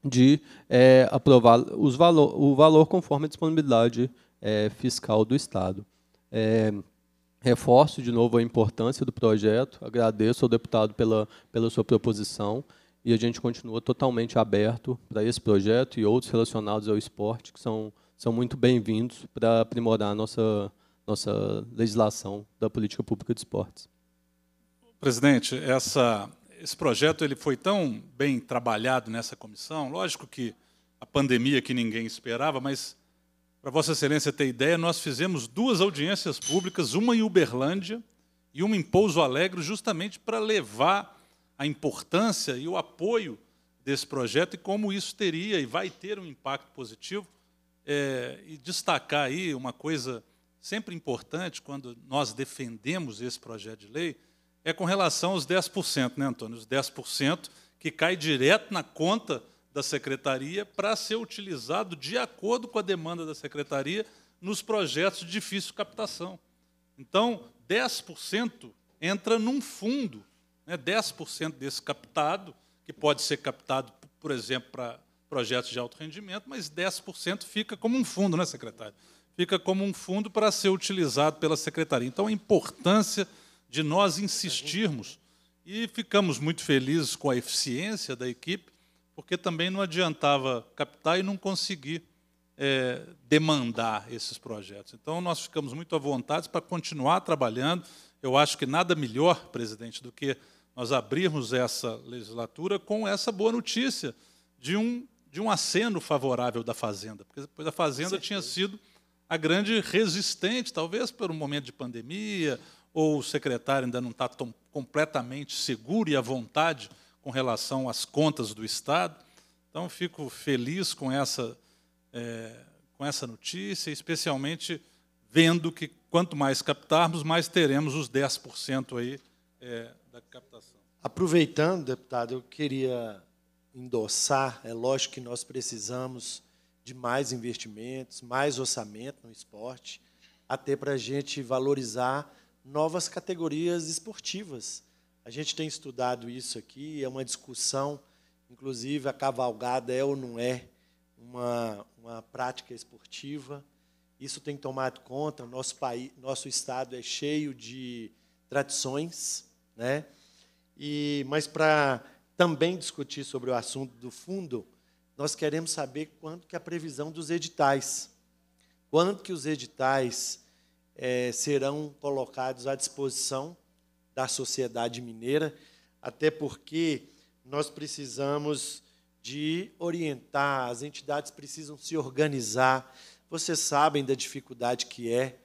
de é, aprovar os valor, o valor conforme a disponibilidade é, fiscal do Estado. É, reforço de novo a importância do projeto, agradeço ao deputado pela, pela sua proposição e a gente continua totalmente aberto para esse projeto e outros relacionados ao esporte, que são, são muito bem-vindos para aprimorar a nossa, nossa legislação da política pública de esportes. Presidente, essa esse projeto ele foi tão bem trabalhado nessa comissão. Lógico que a pandemia que ninguém esperava, mas para Vossa Excelência ter ideia, nós fizemos duas audiências públicas, uma em Uberlândia e uma em Pouso Alegre, justamente para levar a importância e o apoio desse projeto e como isso teria e vai ter um impacto positivo. É, e destacar aí uma coisa sempre importante quando nós defendemos esse projeto de lei, é com relação aos 10%, né, Antônio? Os 10% que cai direto na conta da secretaria para ser utilizado de acordo com a demanda da secretaria nos projetos de difícil captação. Então, 10% entra num fundo, né, 10% desse captado, que pode ser captado, por exemplo, para projetos de alto rendimento, mas 10% fica como um fundo, né, secretário? Fica como um fundo para ser utilizado pela secretaria. Então, a importância de nós insistirmos. E ficamos muito felizes com a eficiência da equipe, porque também não adiantava captar e não conseguir é, demandar esses projetos. Então, nós ficamos muito à vontade para continuar trabalhando. Eu acho que nada melhor, presidente, do que nós abrirmos essa legislatura com essa boa notícia de um, de um aceno favorável da Fazenda, porque depois a Fazenda tinha sido a grande resistente, talvez por um momento de pandemia, ou o secretário ainda não está completamente seguro e à vontade com relação às contas do Estado. Então, fico feliz com essa, é, com essa notícia, especialmente vendo que quanto mais captarmos, mais teremos os 10% aí, é, da captação. Aproveitando, deputado, eu queria endossar, é lógico que nós precisamos de mais investimentos, mais orçamento no esporte, até para a gente valorizar novas categorias esportivas. A gente tem estudado isso aqui, é uma discussão, inclusive a cavalgada é ou não é uma, uma prática esportiva. Isso tem tomado conta, nosso, país, nosso estado é cheio de tradições, né? E, mas para também discutir sobre o assunto do fundo, nós queremos saber quanto que é a previsão dos editais, quanto que os editais é, serão colocados à disposição da sociedade mineira, até porque nós precisamos de orientar, as entidades precisam se organizar. Vocês sabem da dificuldade que é.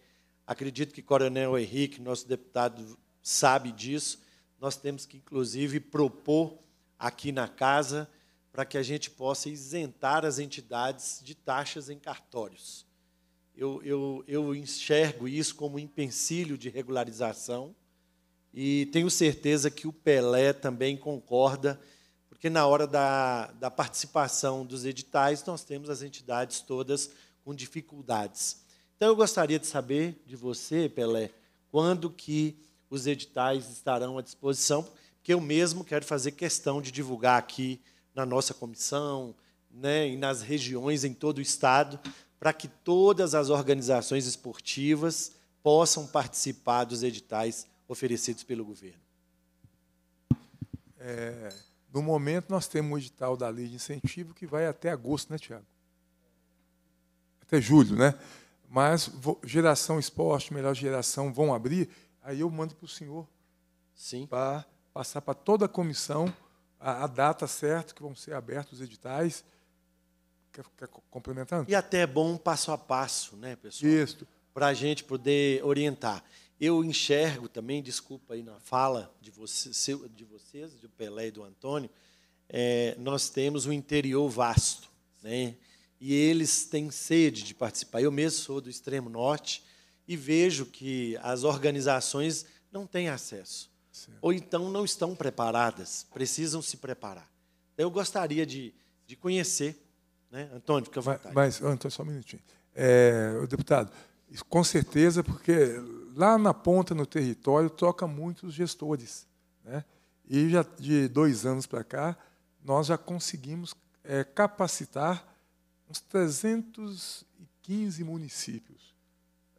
Acredito que Coronel Henrique, nosso deputado, sabe disso. Nós temos que, inclusive, propor aqui na casa para que a gente possa isentar as entidades de taxas em cartórios eu, eu, eu enxergo isso como um empecilho de regularização. E tenho certeza que o Pelé também concorda, porque na hora da, da participação dos editais, nós temos as entidades todas com dificuldades. Então, eu gostaria de saber de você, Pelé, quando que os editais estarão à disposição, porque eu mesmo quero fazer questão de divulgar aqui na nossa comissão né, e nas regiões em todo o Estado, para que todas as organizações esportivas possam participar dos editais oferecidos pelo governo? É, no momento, nós temos o edital da lei de incentivo que vai até agosto, né, Tiago? Até julho, né? Mas geração esporte, melhor geração, vão abrir. Aí eu mando para o senhor Sim. para passar para toda a comissão a, a data certa que vão ser abertos os editais Quer, quer complementando? E até é bom passo a passo, né, pessoal? Isso. Para a gente poder orientar. Eu enxergo também, desculpa aí na fala de, você, de vocês, Pelé e do Antônio, é, nós temos um interior vasto, né? E eles têm sede de participar. Eu mesmo sou do extremo norte e vejo que as organizações não têm acesso. Certo. Ou então não estão preparadas, precisam se preparar. Eu gostaria de, de conhecer né? Antônio, fica à vontade. Mas, Antônio, só um minutinho. É, o deputado, com certeza, porque lá na ponta, no território, troca os gestores. Né? E já de dois anos para cá, nós já conseguimos é, capacitar uns 315 municípios.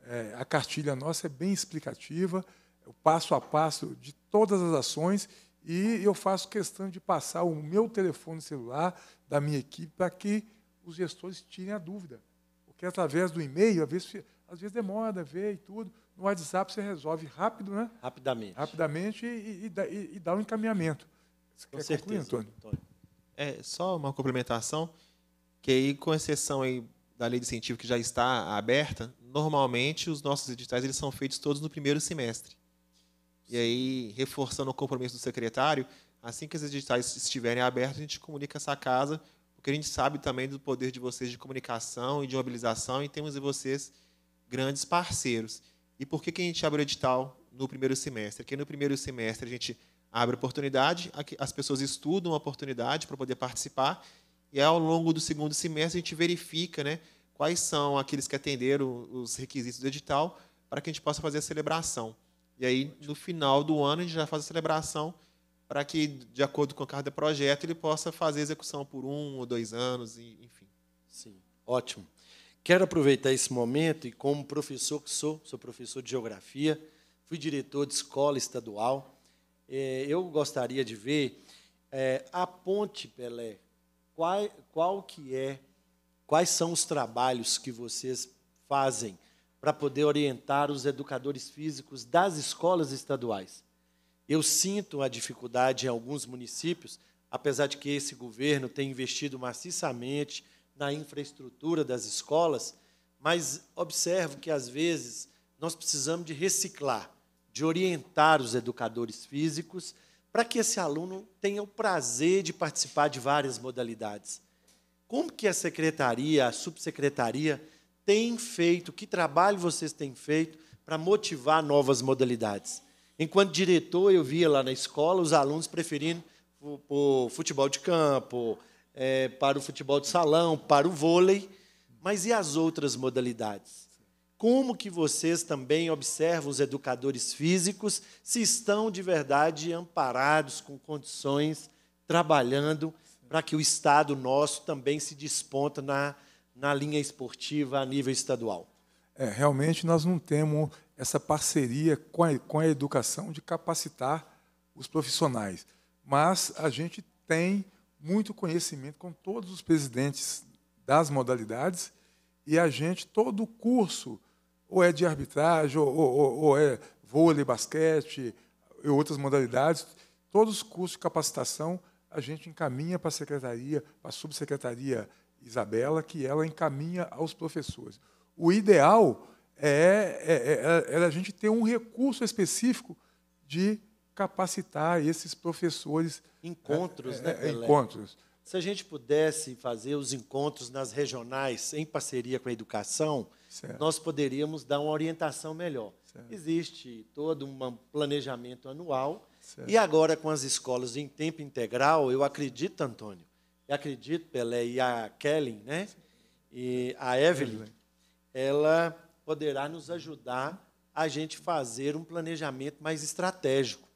É, a cartilha nossa é bem explicativa, é o passo a passo de todas as ações, e eu faço questão de passar o meu telefone celular da minha equipe para que os gestores tirem a dúvida. Porque através do e-mail, às vezes, às vezes demora ver e tudo. No WhatsApp você resolve rápido, né? Rapidamente. Rapidamente e, e, e dá o um encaminhamento. Você com quer certeza, concluir, Antônio? É, só uma complementação, que aí, com exceção aí da lei de incentivo que já está aberta, normalmente os nossos editais eles são feitos todos no primeiro semestre. E aí, reforçando o compromisso do secretário, assim que os editais estiverem abertos, a gente comunica essa casa porque a gente sabe também do poder de vocês de comunicação e de mobilização, e temos em vocês grandes parceiros. E por que, que a gente abre o edital no primeiro semestre? Porque no primeiro semestre a gente abre oportunidade, as pessoas estudam a oportunidade para poder participar, e ao longo do segundo semestre a gente verifica né, quais são aqueles que atenderam os requisitos do edital para que a gente possa fazer a celebração. E aí, no final do ano, a gente já faz a celebração para que, de acordo com cada projeto, ele possa fazer execução por um ou dois anos, enfim. Sim, ótimo. Quero aproveitar esse momento e, como professor que sou, sou professor de geografia, fui diretor de escola estadual, é, eu gostaria de ver é, a ponte Pelé. Qual, qual que é? Quais são os trabalhos que vocês fazem para poder orientar os educadores físicos das escolas estaduais? Eu sinto a dificuldade em alguns municípios, apesar de que esse governo tem investido maciçamente na infraestrutura das escolas, mas observo que, às vezes, nós precisamos de reciclar, de orientar os educadores físicos para que esse aluno tenha o prazer de participar de várias modalidades. Como que a secretaria, a subsecretaria tem feito, que trabalho vocês têm feito para motivar novas modalidades? Enquanto diretor, eu via lá na escola os alunos preferindo o futebol de campo, é, para o futebol de salão, para o vôlei, mas e as outras modalidades? Como que vocês também observam os educadores físicos se estão de verdade amparados com condições, trabalhando para que o Estado nosso também se desponta na, na linha esportiva a nível estadual? É, realmente nós não temos essa parceria com a, com a educação de capacitar os profissionais, mas a gente tem muito conhecimento com todos os presidentes das modalidades e a gente, todo o curso, ou é de arbitragem, ou, ou, ou é vôlei, basquete, e outras modalidades, todos os cursos de capacitação a gente encaminha para a secretaria, para a subsecretaria Isabela, que ela encaminha aos professores. O ideal é, é, é, é, é a gente ter um recurso específico de capacitar esses professores. Né? Encontros, é, né? É, Pelé? Encontros. Se a gente pudesse fazer os encontros nas regionais em parceria com a educação, certo. nós poderíamos dar uma orientação melhor. Certo. Existe todo um planejamento anual. Certo. E agora, com as escolas em tempo integral, eu acredito, Antônio, eu acredito, Pelé, e a Kelly, né? e a Evelyn, ela poderá nos ajudar a gente fazer um planejamento mais estratégico.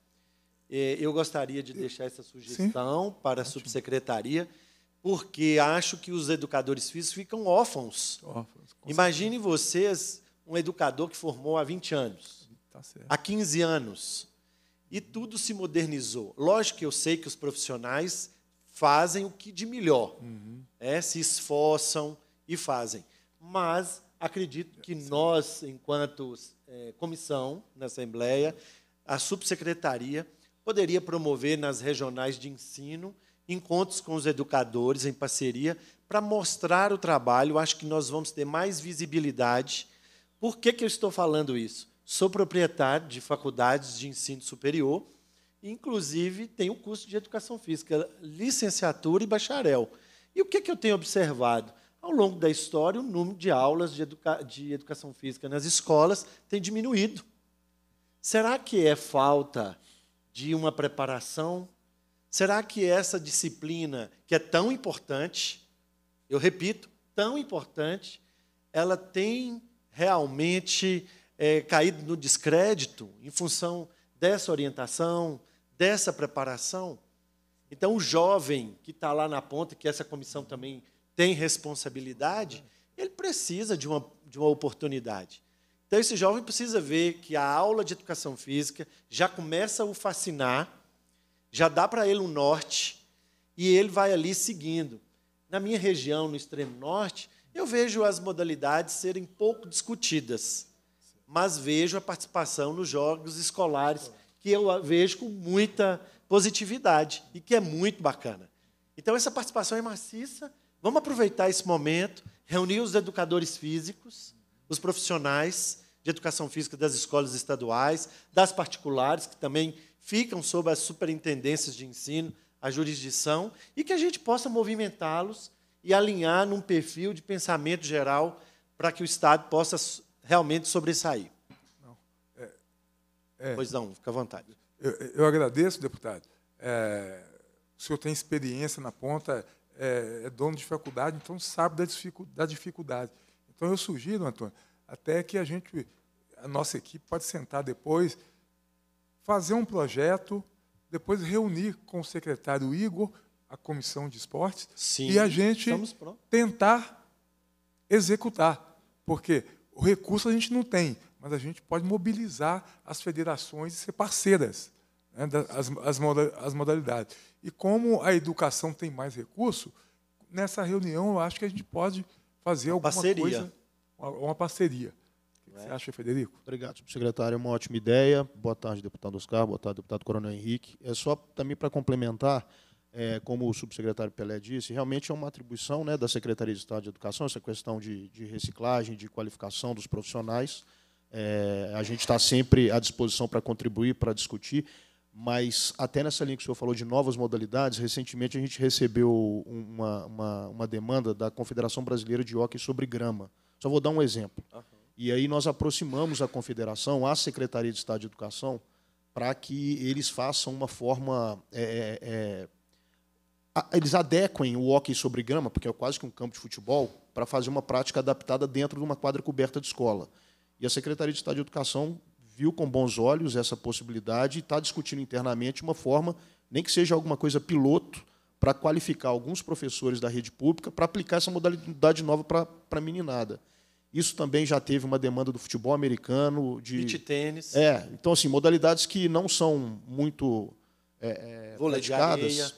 É, eu gostaria de deixar essa sugestão Sim. para a subsecretaria, porque acho que os educadores físicos ficam órfãos. órfãos Imaginem vocês um educador que formou há 20 anos, tá há 15 anos, e tudo se modernizou. Lógico que eu sei que os profissionais fazem o que de melhor, uhum. é, se esforçam e fazem, mas Acredito que nós, enquanto é, comissão na Assembleia, a subsecretaria poderia promover nas regionais de ensino encontros com os educadores em parceria para mostrar o trabalho. Acho que nós vamos ter mais visibilidade. Por que, que eu estou falando isso? Sou proprietário de faculdades de ensino superior, inclusive tenho curso de educação física, licenciatura e bacharel. E o que, que eu tenho observado? Ao longo da história, o número de aulas de, educa de educação física nas escolas tem diminuído. Será que é falta de uma preparação? Será que essa disciplina, que é tão importante, eu repito, tão importante, ela tem realmente é, caído no descrédito em função dessa orientação, dessa preparação? Então, o jovem que está lá na ponta, que essa comissão também tem responsabilidade, ele precisa de uma, de uma oportunidade. Então, esse jovem precisa ver que a aula de educação física já começa a o fascinar, já dá para ele um norte, e ele vai ali seguindo. Na minha região, no extremo norte, eu vejo as modalidades serem pouco discutidas, mas vejo a participação nos jogos escolares, que eu vejo com muita positividade e que é muito bacana. Então, essa participação é maciça Vamos aproveitar esse momento, reunir os educadores físicos, os profissionais de educação física das escolas estaduais, das particulares, que também ficam sob as superintendências de ensino, a jurisdição, e que a gente possa movimentá-los e alinhar num perfil de pensamento geral para que o Estado possa realmente sobressair. É, é, pois não, fica à vontade. Eu, eu agradeço, deputado. É, o senhor tem experiência na ponta é, é dono de faculdade, então sabe da, dificu da dificuldade. Então eu sugiro, Antônio, até que a gente, a nossa equipe pode sentar depois, fazer um projeto, depois reunir com o secretário Igor a comissão de esportes Sim, e a gente tentar executar, porque o recurso a gente não tem, mas a gente pode mobilizar as federações e ser parceiras né, das, as, as modalidades. E como a educação tem mais recurso, nessa reunião eu acho que a gente pode fazer uma alguma parceria. coisa, uma, uma parceria. O que é? você né? acha, Federico? Obrigado, secretário. É uma ótima ideia. Boa tarde, deputado Oscar. Boa tarde, deputado Coronel Henrique. É só também para complementar, é, como o subsecretário Pelé disse, realmente é uma atribuição né, da Secretaria de Estado de Educação, essa questão de, de reciclagem, de qualificação dos profissionais. É, a gente está sempre à disposição para contribuir, para discutir mas até nessa linha que o senhor falou de novas modalidades, recentemente a gente recebeu uma, uma, uma demanda da Confederação Brasileira de Hockey sobre grama. Só vou dar um exemplo. Uhum. E aí nós aproximamos a Confederação, a Secretaria de Estado de Educação, para que eles façam uma forma... É, é, é eles adequem o hockey sobre grama, porque é quase que um campo de futebol, para fazer uma prática adaptada dentro de uma quadra coberta de escola. E a Secretaria de Estado de Educação viu com bons olhos essa possibilidade e está discutindo internamente uma forma, nem que seja alguma coisa piloto, para qualificar alguns professores da rede pública para aplicar essa modalidade nova para a meninada. Isso também já teve uma demanda do futebol americano, de beach tênis. É, então assim modalidades que não são muito é, é praticadas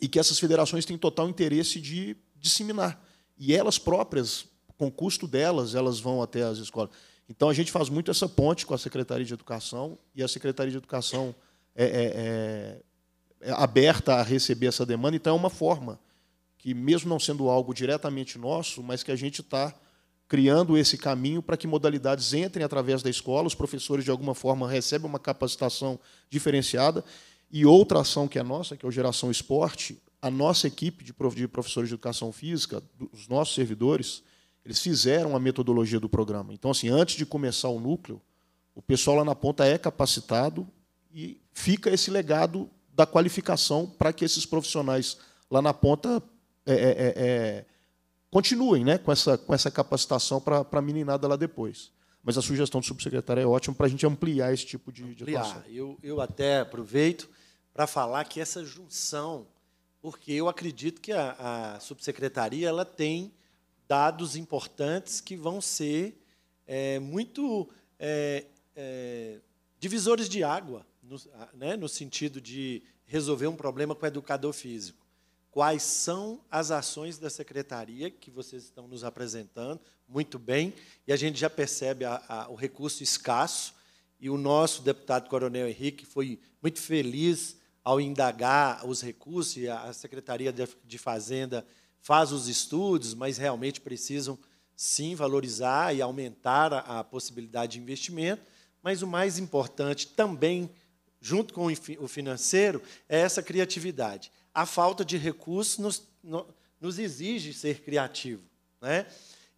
e que essas federações têm total interesse de disseminar e elas próprias, com o custo delas, elas vão até as escolas. Então, a gente faz muito essa ponte com a Secretaria de Educação, e a Secretaria de Educação é, é, é, é aberta a receber essa demanda, então é uma forma que, mesmo não sendo algo diretamente nosso, mas que a gente está criando esse caminho para que modalidades entrem através da escola, os professores, de alguma forma, recebem uma capacitação diferenciada. E outra ação que é nossa, que é o Geração Esporte, a nossa equipe de professores de educação física, os nossos servidores, eles fizeram a metodologia do programa. Então, assim, antes de começar o núcleo, o pessoal lá na ponta é capacitado e fica esse legado da qualificação para que esses profissionais lá na ponta é, é, é, é continuem né, com, essa, com essa capacitação para a meninada lá depois. Mas a sugestão do subsecretário é ótima para a gente ampliar esse tipo de, de ampliar. atuação. Eu, eu até aproveito para falar que essa junção, porque eu acredito que a, a subsecretaria ela tem dados importantes que vão ser é, muito é, é, divisores de água, no, né, no sentido de resolver um problema com o educador físico. Quais são as ações da secretaria que vocês estão nos apresentando? Muito bem, e a gente já percebe a, a, o recurso escasso, e o nosso deputado Coronel Henrique foi muito feliz ao indagar os recursos, e a Secretaria de Fazenda faz os estudos, mas realmente precisam sim valorizar e aumentar a, a possibilidade de investimento. Mas o mais importante também, junto com o financeiro, é essa criatividade. A falta de recursos nos, nos exige ser criativo. Né?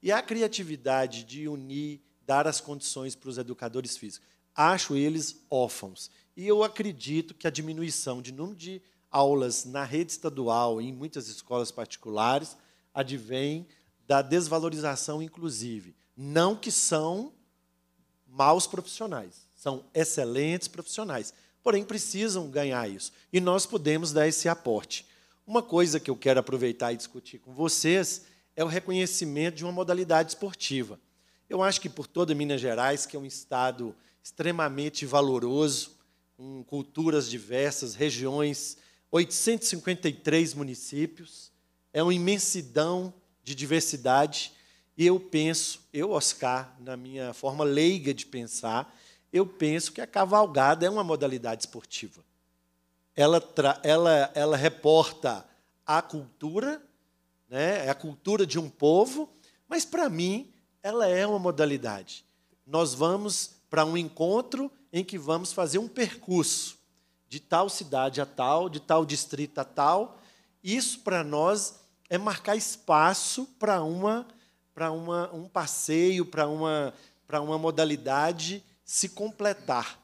E a criatividade de unir, dar as condições para os educadores físicos. Acho eles órfãos. E eu acredito que a diminuição de número de aulas na rede estadual e em muitas escolas particulares advém da desvalorização, inclusive. Não que são maus profissionais, são excelentes profissionais, porém precisam ganhar isso. E nós podemos dar esse aporte. Uma coisa que eu quero aproveitar e discutir com vocês é o reconhecimento de uma modalidade esportiva. Eu acho que por toda Minas Gerais, que é um estado extremamente valoroso, com culturas diversas, regiões 853 municípios, é uma imensidão de diversidade. E eu penso, eu, Oscar, na minha forma leiga de pensar, eu penso que a cavalgada é uma modalidade esportiva. Ela, ela, ela reporta a cultura, né, é a cultura de um povo, mas para mim ela é uma modalidade. Nós vamos para um encontro em que vamos fazer um percurso de tal cidade a tal, de tal distrito a tal. Isso para nós é marcar espaço para uma para uma um passeio, para uma para uma modalidade se completar.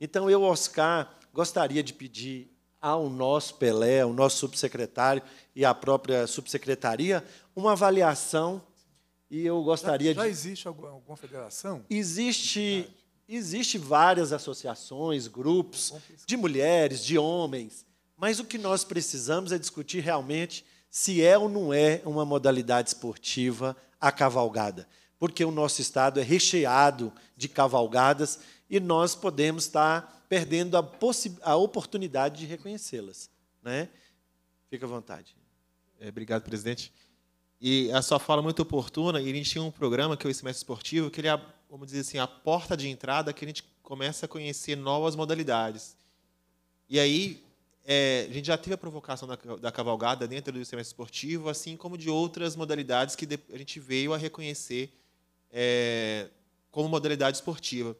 Então eu, Oscar, gostaria de pedir ao nosso Pelé, ao nosso subsecretário e à própria subsecretaria uma avaliação e eu gostaria já, já de... existe alguma, alguma federação? Existe Existem várias associações, grupos de mulheres, de homens, mas o que nós precisamos é discutir realmente se é ou não é uma modalidade esportiva a cavalgada, porque o nosso estado é recheado de cavalgadas e nós podemos estar perdendo a, a oportunidade de reconhecê-las. Né? Fica à vontade. É, obrigado, presidente. E a sua fala é muito oportuna, e a gente tinha um programa que é o Semestre Esportivo, que ele vamos dizer assim, a porta de entrada que a gente começa a conhecer novas modalidades. E aí, é, a gente já teve a provocação da, da, cavalgada dentro do semestre esportivo, assim como de outras modalidades que a gente veio a reconhecer é, como modalidade esportiva.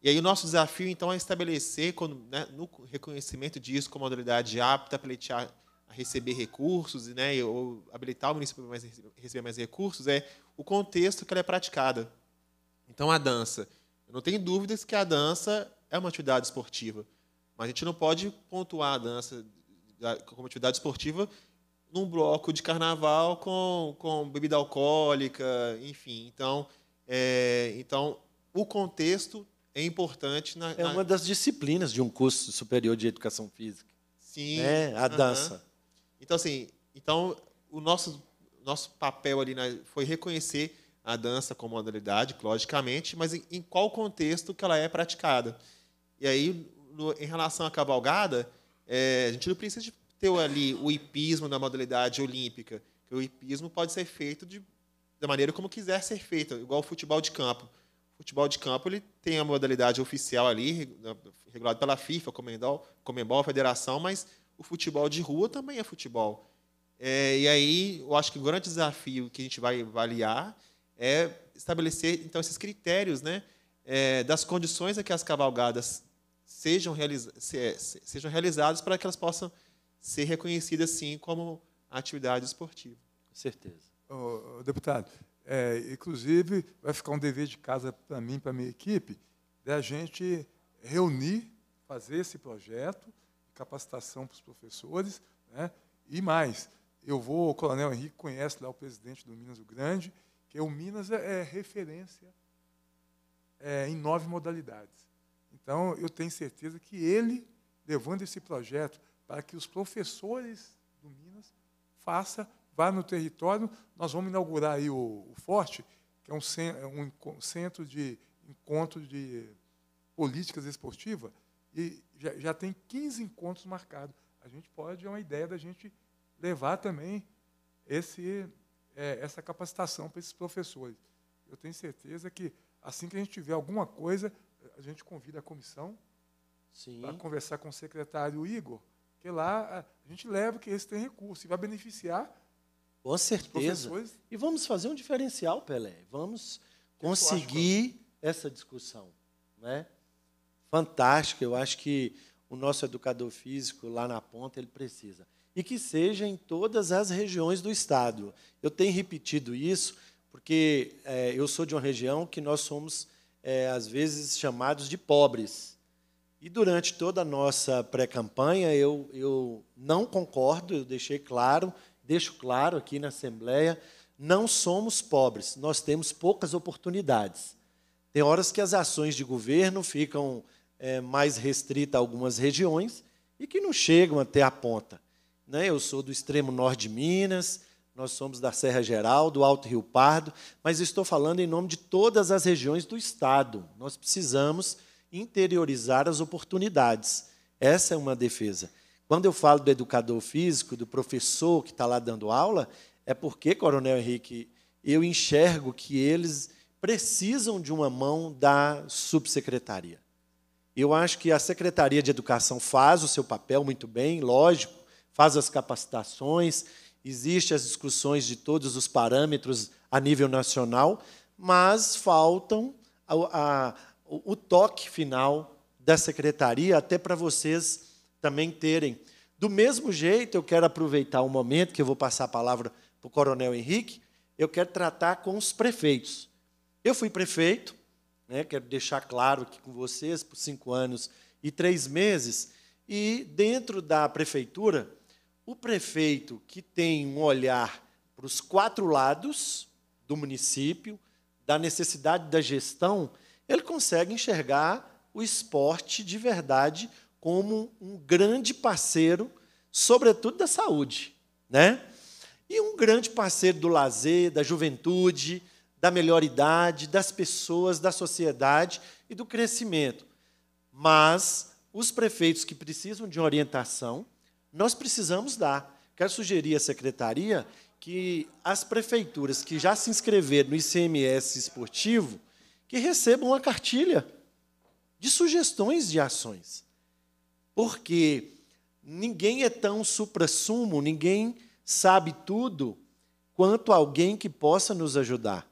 E aí o nosso desafio, então, é estabelecer, quando, né, no reconhecimento disso como modalidade apta pleitear a receber recursos, né, ou habilitar o município a receber mais recursos, é o contexto que ela é praticada. Então, a dança. Eu não tenho dúvidas que a dança é uma atividade esportiva, mas a gente não pode pontuar a dança como atividade esportiva num bloco de carnaval com, com bebida alcoólica, enfim. Então, é, então o contexto é importante. Na, é na... É uma das disciplinas de um curso superior de educação física. Sim. Né? A uh -huh. dança. Então, assim, então, o nosso, nosso papel ali na, né, foi reconhecer a dança como modalidade, logicamente, mas em, em qual contexto que ela é praticada. E aí, no, em relação à cavalgada, é, a gente não precisa de ter ali o hipismo da modalidade olímpica, que o hipismo pode ser feito de, da maneira como quiser ser feito, igual o futebol de campo. O futebol de campo ele tem a modalidade oficial ali, regulado pela FIFA, Comembol, Comembol, Federação, mas o futebol de rua também é futebol. É, e aí, eu acho que o grande desafio que a gente vai avaliar é estabelecer então esses critérios, né, é, das condições a que as cavalgadas sejam, é, sejam realizadas para que elas possam ser reconhecidas sim como atividade esportiva. Com certeza. Oh, deputado, é, inclusive vai ficar um dever de casa para mim, para minha equipe, da gente reunir, fazer esse projeto, capacitação para os professores, né? E mais, eu vou, o Coronel Henrique conhece lá o presidente do Minas do Grande porque o Minas é, é referência é, em nove modalidades. Então, eu tenho certeza que ele, levando esse projeto para que os professores do Minas façam, vá no território, nós vamos inaugurar aí o, o Forte, que é um, é um centro de encontro de políticas esportivas, e já, já, tem 15 encontros marcados. A gente pode, é uma ideia da gente levar também esse é, essa capacitação para esses professores. Eu tenho certeza que assim que a gente tiver alguma coisa, a gente convida a comissão para conversar com o secretário Igor, que lá a gente leva que esse tem recurso e vai beneficiar. Com certeza. E vamos fazer um diferencial, Pelé. Vamos conseguir essa discussão, né? Fantástico. Eu acho que o nosso educador físico lá na ponta ele precisa e que seja em todas as regiões do Estado. Eu tenho repetido isso porque é, eu sou de uma região que nós somos, é, às vezes, chamados de pobres. E durante toda a nossa pré-campanha, eu, eu não concordo, eu deixei claro, deixo claro aqui na Assembleia, não somos pobres, nós temos poucas oportunidades. Tem horas que as ações de governo ficam é, mais restritas a algumas regiões e que não chegam até a ponta. Né? Eu sou do extremo norte de Minas, nós somos da Serra Geral, do Alto Rio Pardo, mas estou falando em nome de todas as regiões do Estado. Nós precisamos interiorizar as oportunidades. Essa é uma defesa. Quando eu falo do educador físico, do professor que está lá dando aula, é porque, Coronel Henrique, eu enxergo que eles precisam de uma mão da subsecretaria. Eu acho que a Secretaria de Educação faz o seu papel muito bem, lógico, faz as capacitações, existem as discussões de todos os parâmetros a nível nacional, mas faltam a, a, o toque final da secretaria, até para vocês também terem. Do mesmo jeito, eu quero aproveitar o momento que eu vou passar a palavra para o Coronel Henrique, eu quero tratar com os prefeitos. Eu fui prefeito, né, quero deixar claro aqui com vocês, por cinco anos e três meses, e dentro da prefeitura, o prefeito que tem um olhar para os quatro lados do município, da necessidade da gestão, ele consegue enxergar o esporte de verdade como um grande parceiro, sobretudo da saúde, né? E um grande parceiro do lazer, da juventude, da melhor idade, das pessoas, da sociedade e do crescimento. Mas os prefeitos que precisam de orientação, nós precisamos dar. Quero sugerir à secretaria que as prefeituras que já se inscreveram no ICMS esportivo, que recebam uma cartilha de sugestões de ações. Porque ninguém é tão suprassumo, ninguém sabe tudo quanto alguém que possa nos ajudar.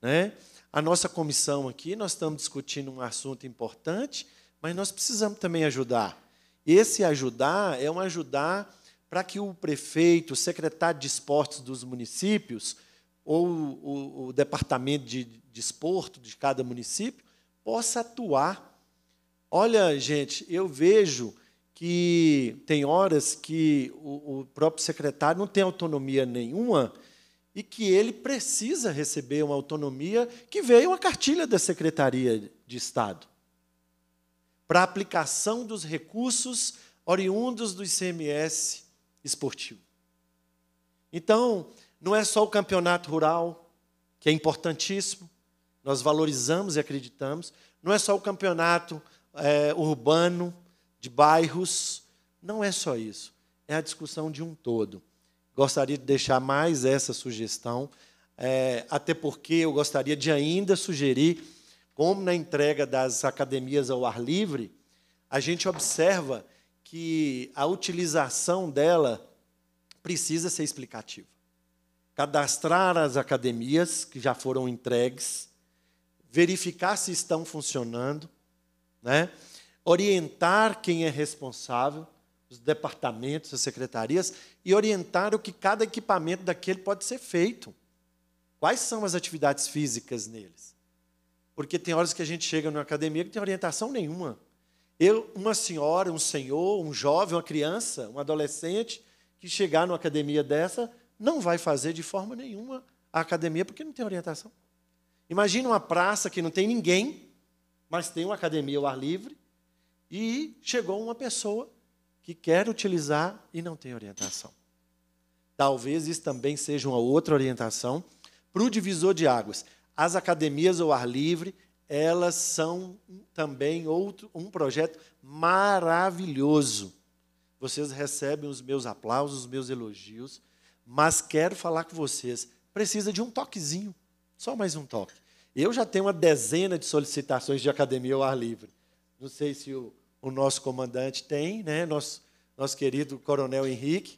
Né? A nossa comissão aqui, nós estamos discutindo um assunto importante, mas nós precisamos também ajudar. Esse ajudar é um ajudar para que o prefeito, o secretário de esportes dos municípios, ou o, o departamento de, de esporto de cada município, possa atuar. Olha, gente, eu vejo que tem horas que o, o próprio secretário não tem autonomia nenhuma e que ele precisa receber uma autonomia que veio a cartilha da Secretaria de Estado para a aplicação dos recursos oriundos do ICMS esportivo. Então, não é só o campeonato rural, que é importantíssimo, nós valorizamos e acreditamos, não é só o campeonato é, urbano, de bairros, não é só isso, é a discussão de um todo. Gostaria de deixar mais essa sugestão, é, até porque eu gostaria de ainda sugerir como na entrega das academias ao ar livre, a gente observa que a utilização dela precisa ser explicativa. Cadastrar as academias que já foram entregues, verificar se estão funcionando, né? orientar quem é responsável, os departamentos, as secretarias, e orientar o que cada equipamento daquele pode ser feito. Quais são as atividades físicas neles? Porque tem horas que a gente chega numa academia que não tem orientação nenhuma. Eu, uma senhora, um senhor, um jovem, uma criança, um adolescente que chegar numa academia dessa não vai fazer de forma nenhuma a academia porque não tem orientação. Imagina uma praça que não tem ninguém, mas tem uma academia ao ar livre e chegou uma pessoa que quer utilizar e não tem orientação. Talvez isso também seja uma outra orientação para o divisor de águas. As academias ao ar livre, elas são também outro, um projeto maravilhoso. Vocês recebem os meus aplausos, os meus elogios, mas quero falar com vocês, precisa de um toquezinho, só mais um toque. Eu já tenho uma dezena de solicitações de academia ao ar livre. Não sei se o, o nosso comandante tem, né? nosso, nosso querido coronel Henrique.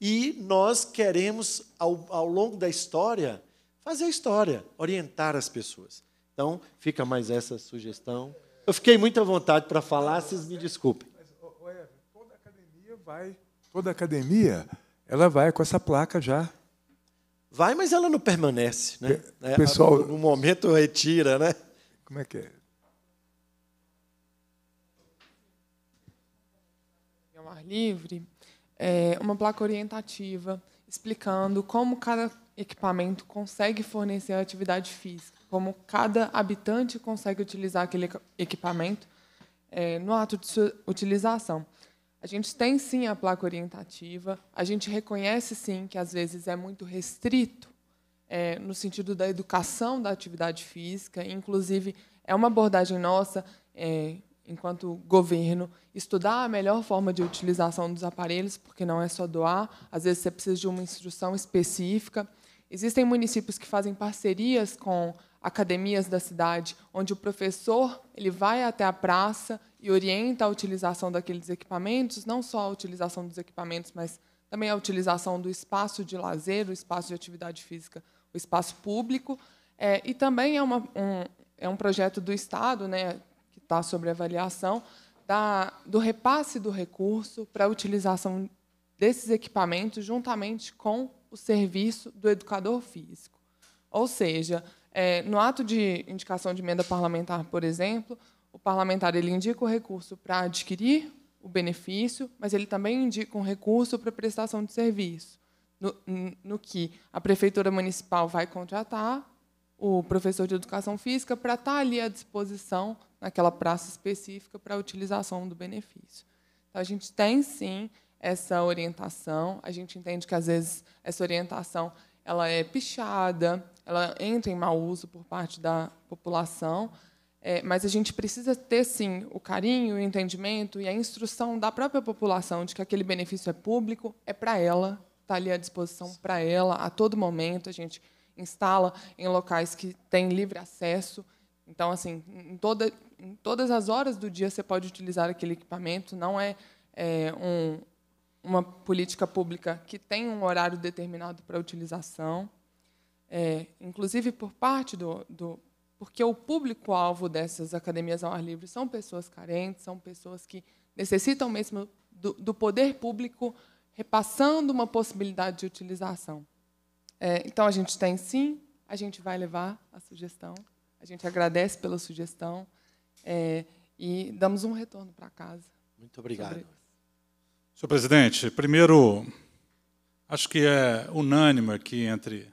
E nós queremos, ao, ao longo da história, fazer história, orientar as pessoas. Então, fica mais essa sugestão. Eu fiquei muito à vontade para falar, vocês me desculpem. Mas, ué, toda academia vai, toda academia, ela vai com essa placa já. Vai, mas ela não permanece, né? É, pessoal, no momento retira, né? Como é que é? Ao ar livre, é uma placa orientativa explicando como cada equipamento consegue fornecer atividade física, como cada habitante consegue utilizar aquele equipamento é, no ato de sua utilização. A gente tem sim a placa orientativa, a gente reconhece sim que às vezes é muito restrito é, no sentido da educação da atividade física, inclusive é uma abordagem nossa, é, enquanto governo, estudar a melhor forma de utilização dos aparelhos, porque não é só doar, às vezes você precisa de uma instrução específica. Existem municípios que fazem parcerias com academias da cidade, onde o professor ele vai até a praça e orienta a utilização daqueles equipamentos, não só a utilização dos equipamentos, mas também a utilização do espaço de lazer, o espaço de atividade física, o espaço público. É, e também é, uma, um, é um projeto do Estado, né, que está sobre avaliação, da, do repasse do recurso para a utilização desses equipamentos juntamente com o serviço do educador físico. Ou seja, é, no ato de indicação de emenda parlamentar, por exemplo, o parlamentar ele indica o recurso para adquirir o benefício, mas ele também indica um recurso para prestação de serviço, no, no que a prefeitura municipal vai contratar o professor de educação física para estar ali à disposição naquela praça específica para a utilização do benefício. Então, a gente tem, sim, essa orientação. A gente entende que às vezes essa orientação ela é pichada, ela entra em mau uso por parte da população, é, mas a gente precisa ter sim o carinho, o entendimento e a instrução da própria população de que aquele benefício é público, é para ela, está ali à disposição para ela a todo momento. A gente instala em locais que têm livre acesso. Então, assim, em, toda, em todas as horas do dia você pode utilizar aquele equipamento. Não é, é um, uma política pública que tem um horário determinado para utilização, é, inclusive por parte do, do porque o público-alvo dessas academias ao ar livre são pessoas carentes, são pessoas que necessitam mesmo do, do poder público repassando uma possibilidade de utilização. É, então, a gente tem sim, a gente vai levar a sugestão, a gente agradece pela sugestão é, e damos um retorno para casa. Muito obrigado. Senhor presidente, primeiro, acho que é unânime aqui entre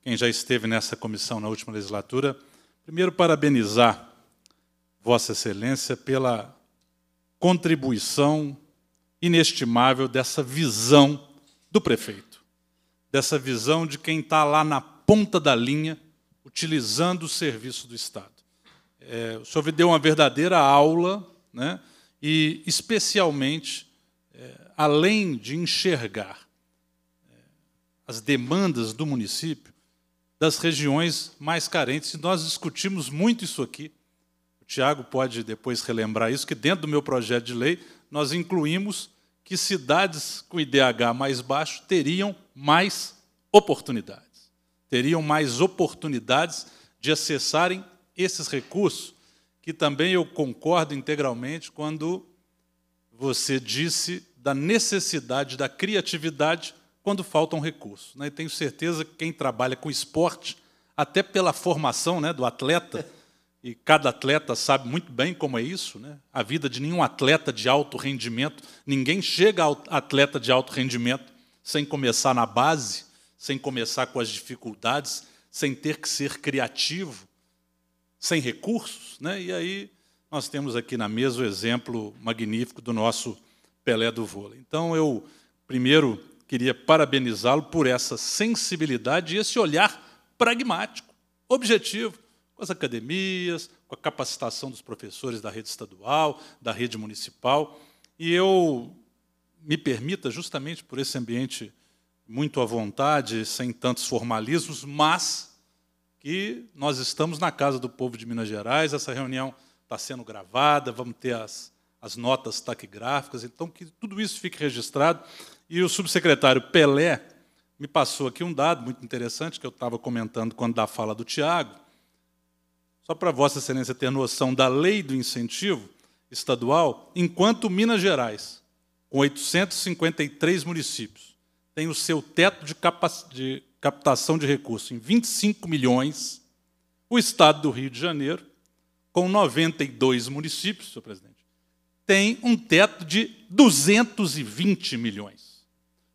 quem já esteve nessa comissão na última legislatura. Primeiro, parabenizar Vossa Excelência pela contribuição inestimável dessa visão do prefeito, dessa visão de quem está lá na ponta da linha, utilizando o serviço do Estado. É, o senhor deu uma verdadeira aula, né, e especialmente além de enxergar é, as demandas do município, das regiões mais carentes. E nós discutimos muito isso aqui. O Tiago pode depois relembrar isso, que dentro do meu projeto de lei nós incluímos que cidades com IDH mais baixo teriam mais oportunidades. Teriam mais oportunidades de acessarem esses recursos, que também eu concordo integralmente quando você disse da necessidade da criatividade quando faltam recursos. Né? E tenho certeza que quem trabalha com esporte, até pela formação né, do atleta, e cada atleta sabe muito bem como é isso, né? a vida de nenhum atleta de alto rendimento, ninguém chega ao atleta de alto rendimento sem começar na base, sem começar com as dificuldades, sem ter que ser criativo, sem recursos. Né? E aí nós temos aqui na mesa o exemplo magnífico do nosso Pelé do vôlei. Então eu primeiro queria parabenizá-lo por essa sensibilidade e esse olhar pragmático, objetivo, com as academias, com a capacitação dos professores da rede estadual, da rede municipal. E eu me permita, justamente por esse ambiente muito à vontade, sem tantos formalismos, mas que nós estamos na Casa do Povo de Minas Gerais, essa reunião está sendo gravada, vamos ter as as notas taquigráficas, então que tudo isso fique registrado. E o subsecretário Pelé me passou aqui um dado muito interessante que eu estava comentando quando da fala do Tiago. Só para Vossa Excelência ter noção da lei do incentivo estadual, enquanto Minas Gerais, com 853 municípios, tem o seu teto de, de captação de recursos em 25 milhões, o estado do Rio de Janeiro, com 92 municípios, senhor presidente, tem um teto de 220 milhões.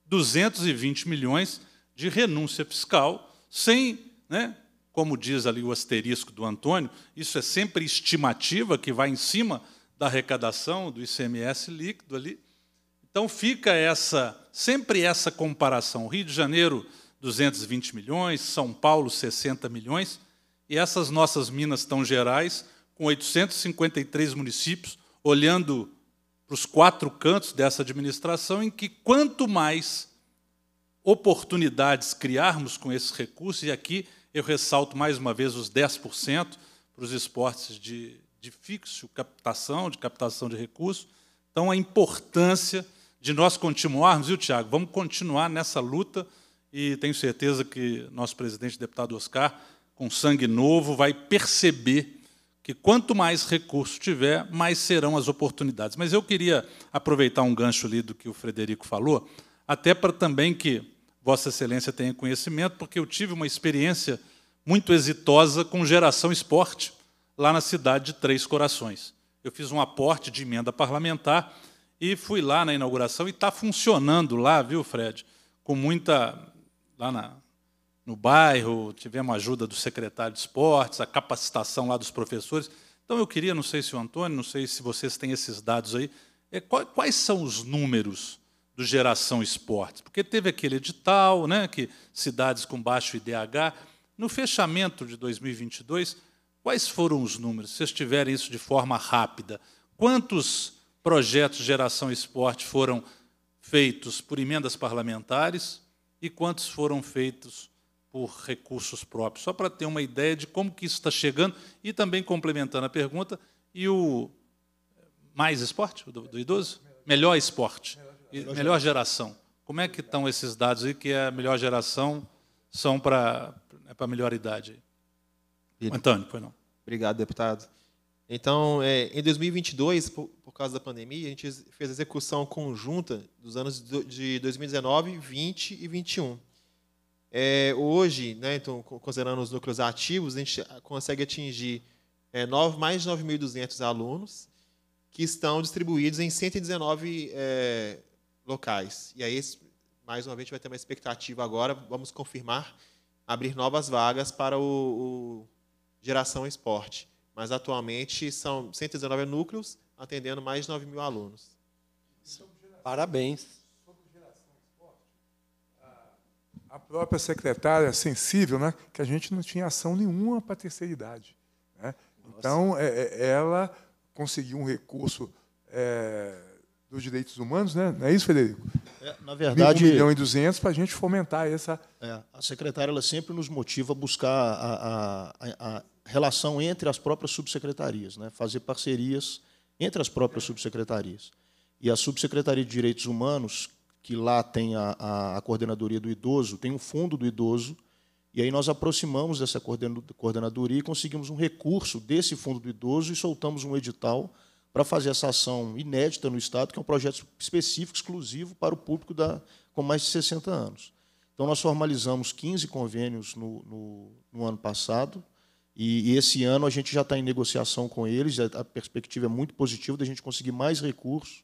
220 milhões de renúncia fiscal, sem, né, como diz ali o asterisco do Antônio, isso é sempre estimativa que vai em cima da arrecadação do ICMS líquido ali. Então fica essa, sempre essa comparação. Rio de Janeiro, 220 milhões, São Paulo, 60 milhões, e essas nossas Minas tão gerais, com 853 municípios, olhando para os quatro cantos dessa administração, em que quanto mais oportunidades criarmos com esses recursos, e aqui eu ressalto mais uma vez os 10% para os esportes de, de fixo, captação, de captação de recursos. Então, a importância de nós continuarmos, viu, Tiago? Vamos continuar nessa luta e tenho certeza que nosso presidente, deputado Oscar, com sangue novo, vai perceber que quanto mais recurso tiver, mais serão as oportunidades. Mas eu queria aproveitar um gancho ali do que o Frederico falou, até para também que Vossa Excelência tenha conhecimento, porque eu tive uma experiência muito exitosa com geração esporte lá na cidade de Três Corações. Eu fiz um aporte de emenda parlamentar e fui lá na inauguração e está funcionando lá, viu, Fred? Com muita. lá na, no bairro, tivemos ajuda do secretário de esportes, a capacitação lá dos professores. Então, eu queria, não sei se o Antônio, não sei se vocês têm esses dados aí, é, quais são os números do Geração Esportes? Porque teve aquele edital, né, que cidades com baixo IDH. No fechamento de 2022, quais foram os números? Se vocês tiverem isso de forma rápida, quantos projetos Geração Esporte foram feitos por emendas parlamentares e quantos foram feitos por recursos próprios, só para ter uma ideia de como que isso está chegando e também complementando a pergunta, e o mais esporte do, do idoso? Melhor esporte, melhor geração. Como é que estão esses dados aí que a melhor geração são para né, a melhor idade? Antônio, foi não. Obrigado, deputado. Então, é, em 2022, por, por, causa da pandemia, a gente fez a execução conjunta dos anos de 2019, 20 e 21. É, hoje, né, então, considerando os núcleos ativos, a gente consegue atingir é, mais de 9.200 alunos que estão distribuídos em 119 é, locais. E aí, mais uma vez, a gente vai ter uma expectativa agora, vamos confirmar, abrir novas vagas para o, o Geração Esporte. Mas, atualmente, são 119 núcleos, atendendo mais de 9 mil alunos. Parabéns. a própria secretária sensível, né, que a gente não tinha ação nenhuma para a terceira idade. Né? Então, é, é, ela conseguiu um recurso é, dos direitos humanos, né? não é isso, Federico? É, na verdade... 1 milhão e 200 para a gente fomentar essa... É, a secretária ela sempre nos motiva a buscar a, a, a relação entre as próprias subsecretarias, né? fazer parcerias entre as próprias subsecretarias. E a Subsecretaria de Direitos Humanos, que lá tem a, a, a coordenadoria do idoso, tem um fundo do idoso, e aí nós aproximamos dessa coordenadoria e conseguimos um recurso desse fundo do idoso e soltamos um edital para fazer essa ação inédita no Estado, que é um projeto específico, exclusivo para o público da, com mais de 60 anos. Então, nós formalizamos 15 convênios no, no, no ano passado, e, e, esse ano a gente já está em negociação com eles, a, a perspectiva é muito positiva de a gente conseguir mais recursos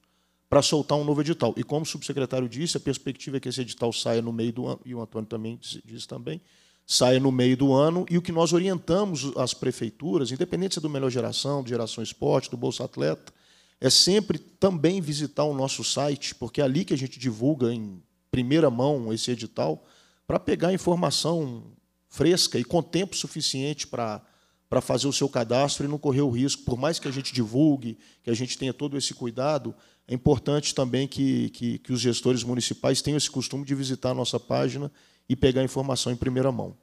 para soltar um novo edital. E como o subsecretário disse, a perspectiva é que esse edital saia no meio do ano, e o Antônio também disse, disse também, saia no meio do ano, e o que nós orientamos as prefeituras, independente se é do Melhor Geração, do Geração Esporte, do Bolsa Atleta, é sempre também visitar o nosso site, porque é ali que a gente divulga em primeira mão esse edital, para pegar informação fresca e com tempo suficiente para para fazer o seu cadastro e não correr o risco, por mais que a gente divulgue, que a gente tenha todo esse cuidado, é importante também que, que, que os gestores municipais tenham esse costume de visitar a nossa página e pegar informação em primeira mão.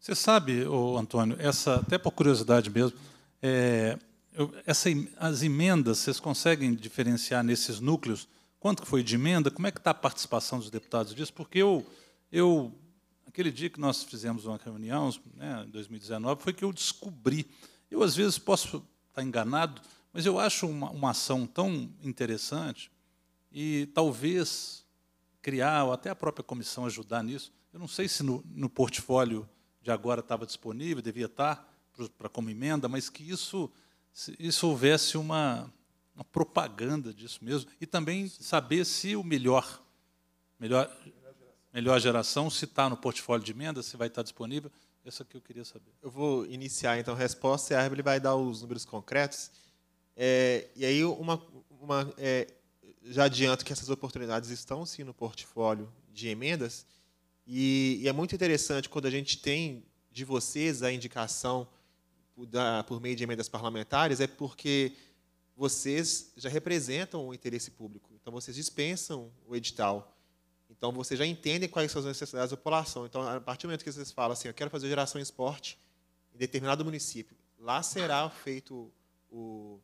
Você sabe, Antônio, essa, até por curiosidade mesmo, é, eu, essa, as emendas, vocês conseguem diferenciar nesses núcleos quanto que foi de emenda? Como é que está a participação dos deputados disso? Porque eu, eu aquele dia que nós fizemos uma reunião, né, em 2019, foi que eu descobri. Eu, às vezes, posso estar enganado, mas eu acho uma, uma ação tão interessante e talvez criar, ou até a própria comissão ajudar nisso. Eu não sei se no, no portfólio de agora estava disponível, devia estar para como emenda, mas que isso, isso houvesse uma, uma propaganda disso mesmo. E também saber se o melhor, melhor, melhor geração, se está no portfólio de emenda, se vai estar tá disponível. Essa que eu queria saber. Eu vou iniciar então a resposta e a Herbie vai dar os números concretos. É, e aí, uma, uma é, já adianto que essas oportunidades estão, sim, no portfólio de emendas, e, e é muito interessante quando a gente tem de vocês a indicação da, por meio de emendas parlamentares, é porque vocês já representam o interesse público, então vocês dispensam o edital. Então, vocês já entendem quais são as necessidades da população. Então, a partir do momento que vocês falam assim, eu quero fazer geração esporte em determinado município, lá será feito o,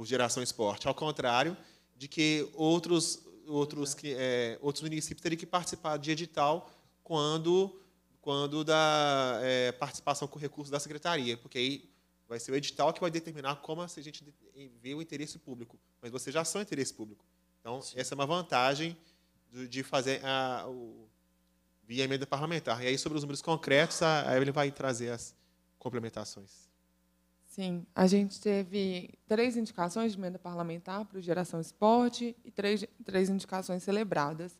o Geração Esporte, ao contrário de que outros, outros, é, outros municípios teriam que participar de edital quando, quando da é, participação com recurso da secretaria, porque aí vai ser o edital que vai determinar como a gente vê o interesse público. Mas vocês já são interesse público. Então, Sim. essa é uma vantagem de fazer a, o, via emenda parlamentar. E aí, sobre os números concretos, a Evelyn vai trazer as complementações. Sim, a gente teve três indicações de emenda parlamentar para o Geração Esporte e três, três indicações celebradas.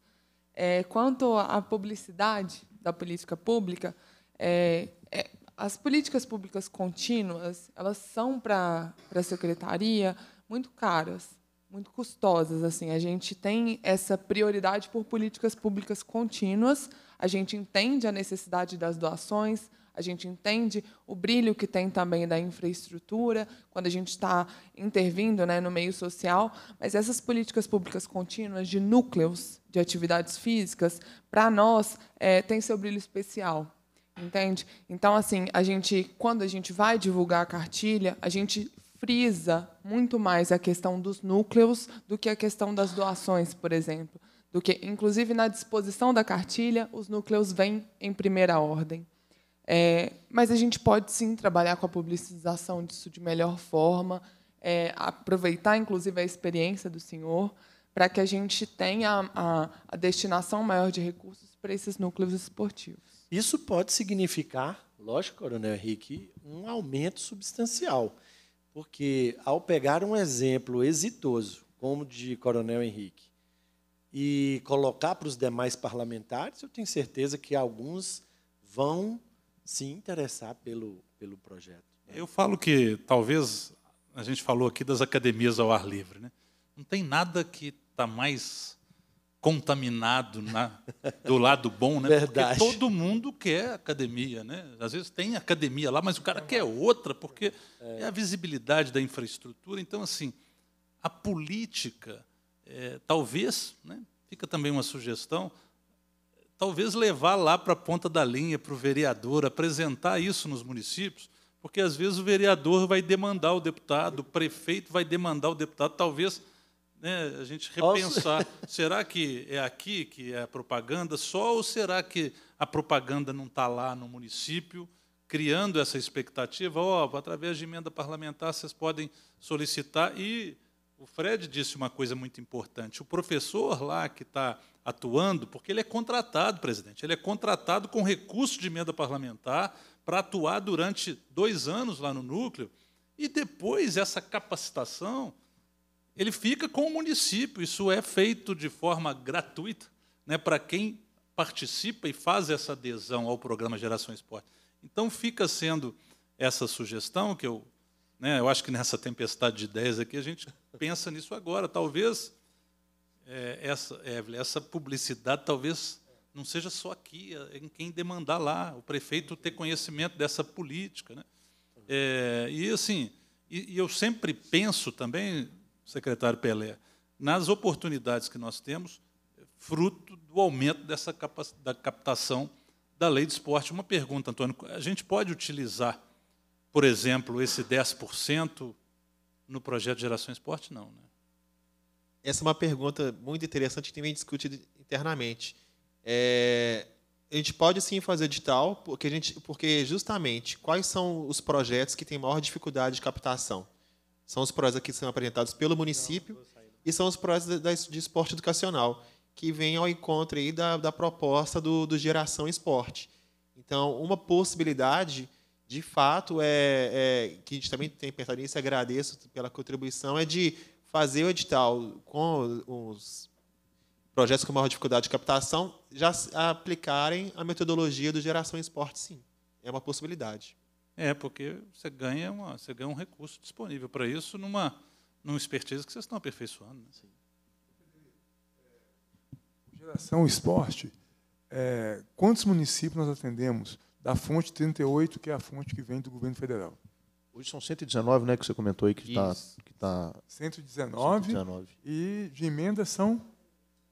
É, quanto à publicidade da política pública, é, é, as políticas públicas contínuas elas são para a secretaria muito caras, muito custosas. Assim, a gente tem essa prioridade por políticas públicas contínuas. A gente entende a necessidade das doações, a gente entende o brilho que tem também da infraestrutura, quando a gente está intervindo né, no meio social, mas essas políticas públicas contínuas de núcleos de atividades físicas, para nós, é, tem seu brilho especial. Entende? Então, assim, a gente, quando a gente vai divulgar a cartilha, a gente frisa muito mais a questão dos núcleos do que a questão das doações, por exemplo. Do que, inclusive, na disposição da cartilha, os núcleos vêm em primeira ordem. É, mas a gente pode sim trabalhar com a publicização disso de melhor forma, é, aproveitar inclusive a experiência do senhor para que a gente tenha a, a destinação maior de recursos para esses núcleos esportivos. Isso pode significar, lógico, Coronel Henrique, um aumento substancial, porque ao pegar um exemplo exitoso como o de Coronel Henrique e colocar para os demais parlamentares, eu tenho certeza que alguns vão se interessar pelo, pelo projeto. Né? Eu falo que talvez a gente falou aqui das academias ao ar livre, né? Não tem nada que está mais contaminado na, do lado bom, né? Verdade. Porque todo mundo quer academia, né? Às vezes tem academia lá, mas o cara quer outra porque é, a visibilidade da infraestrutura. Então, assim, a política, é, talvez, né? Fica também uma sugestão talvez levar lá para a ponta da linha, para o vereador, apresentar isso nos municípios, porque às vezes o vereador vai demandar o deputado, o prefeito vai demandar o deputado, talvez né, a gente repensar, será que é aqui que é a propaganda só, ou será que a propaganda não está lá no município, criando essa expectativa? Oh, através de emenda parlamentar vocês podem solicitar. E o Fred disse uma coisa muito importante, o professor lá que está atuando, porque ele é contratado, presidente, ele é contratado com recurso de emenda parlamentar para atuar durante dois anos lá no núcleo, e depois essa capacitação ele fica com o município. Isso é feito de forma gratuita né, para quem participa e faz essa adesão ao programa Geração Esporte. Então fica sendo essa sugestão que eu, né, eu acho que nessa tempestade de ideias aqui a gente pensa nisso agora. Talvez é, essa, Evelyn, é, essa publicidade talvez não seja só aqui, é em quem demandar lá, o prefeito ter conhecimento dessa política. Né? É, e assim, e, e eu sempre penso também, secretário Pelé, nas oportunidades que nós temos, fruto do aumento dessa da captação da lei de esporte. Uma pergunta, Antônio: a gente pode utilizar, por exemplo, esse 10% no projeto Geração Esporte? Não, né? essa é uma pergunta muito interessante que tem bem discutido internamente. É, a gente pode sim fazer edital, porque, a gente, porque justamente quais são os projetos que têm maior dificuldade de captação? São os projetos que são apresentados pelo município não, e são os projetos de esporte educacional, que vêm ao encontro aí da, da proposta do, do Geração Esporte. Então, uma possibilidade, de fato, é, é que a gente também tem pensado nisso, agradeço pela contribuição, é de fazer o edital com os projetos com maior dificuldade de captação já aplicarem a metodologia do geração esporte, sim. É uma possibilidade. É, porque você ganha, uma, você ganha um recurso disponível para isso numa, numa expertise que vocês estão aperfeiçoando. Né? Sim. Geração esporte, é, quantos municípios nós atendemos da fonte 38, que é a fonte que vem do governo federal? Hoje são 119, né, que você comentou aí que está. Tá 119, 119. Tá e de emenda são.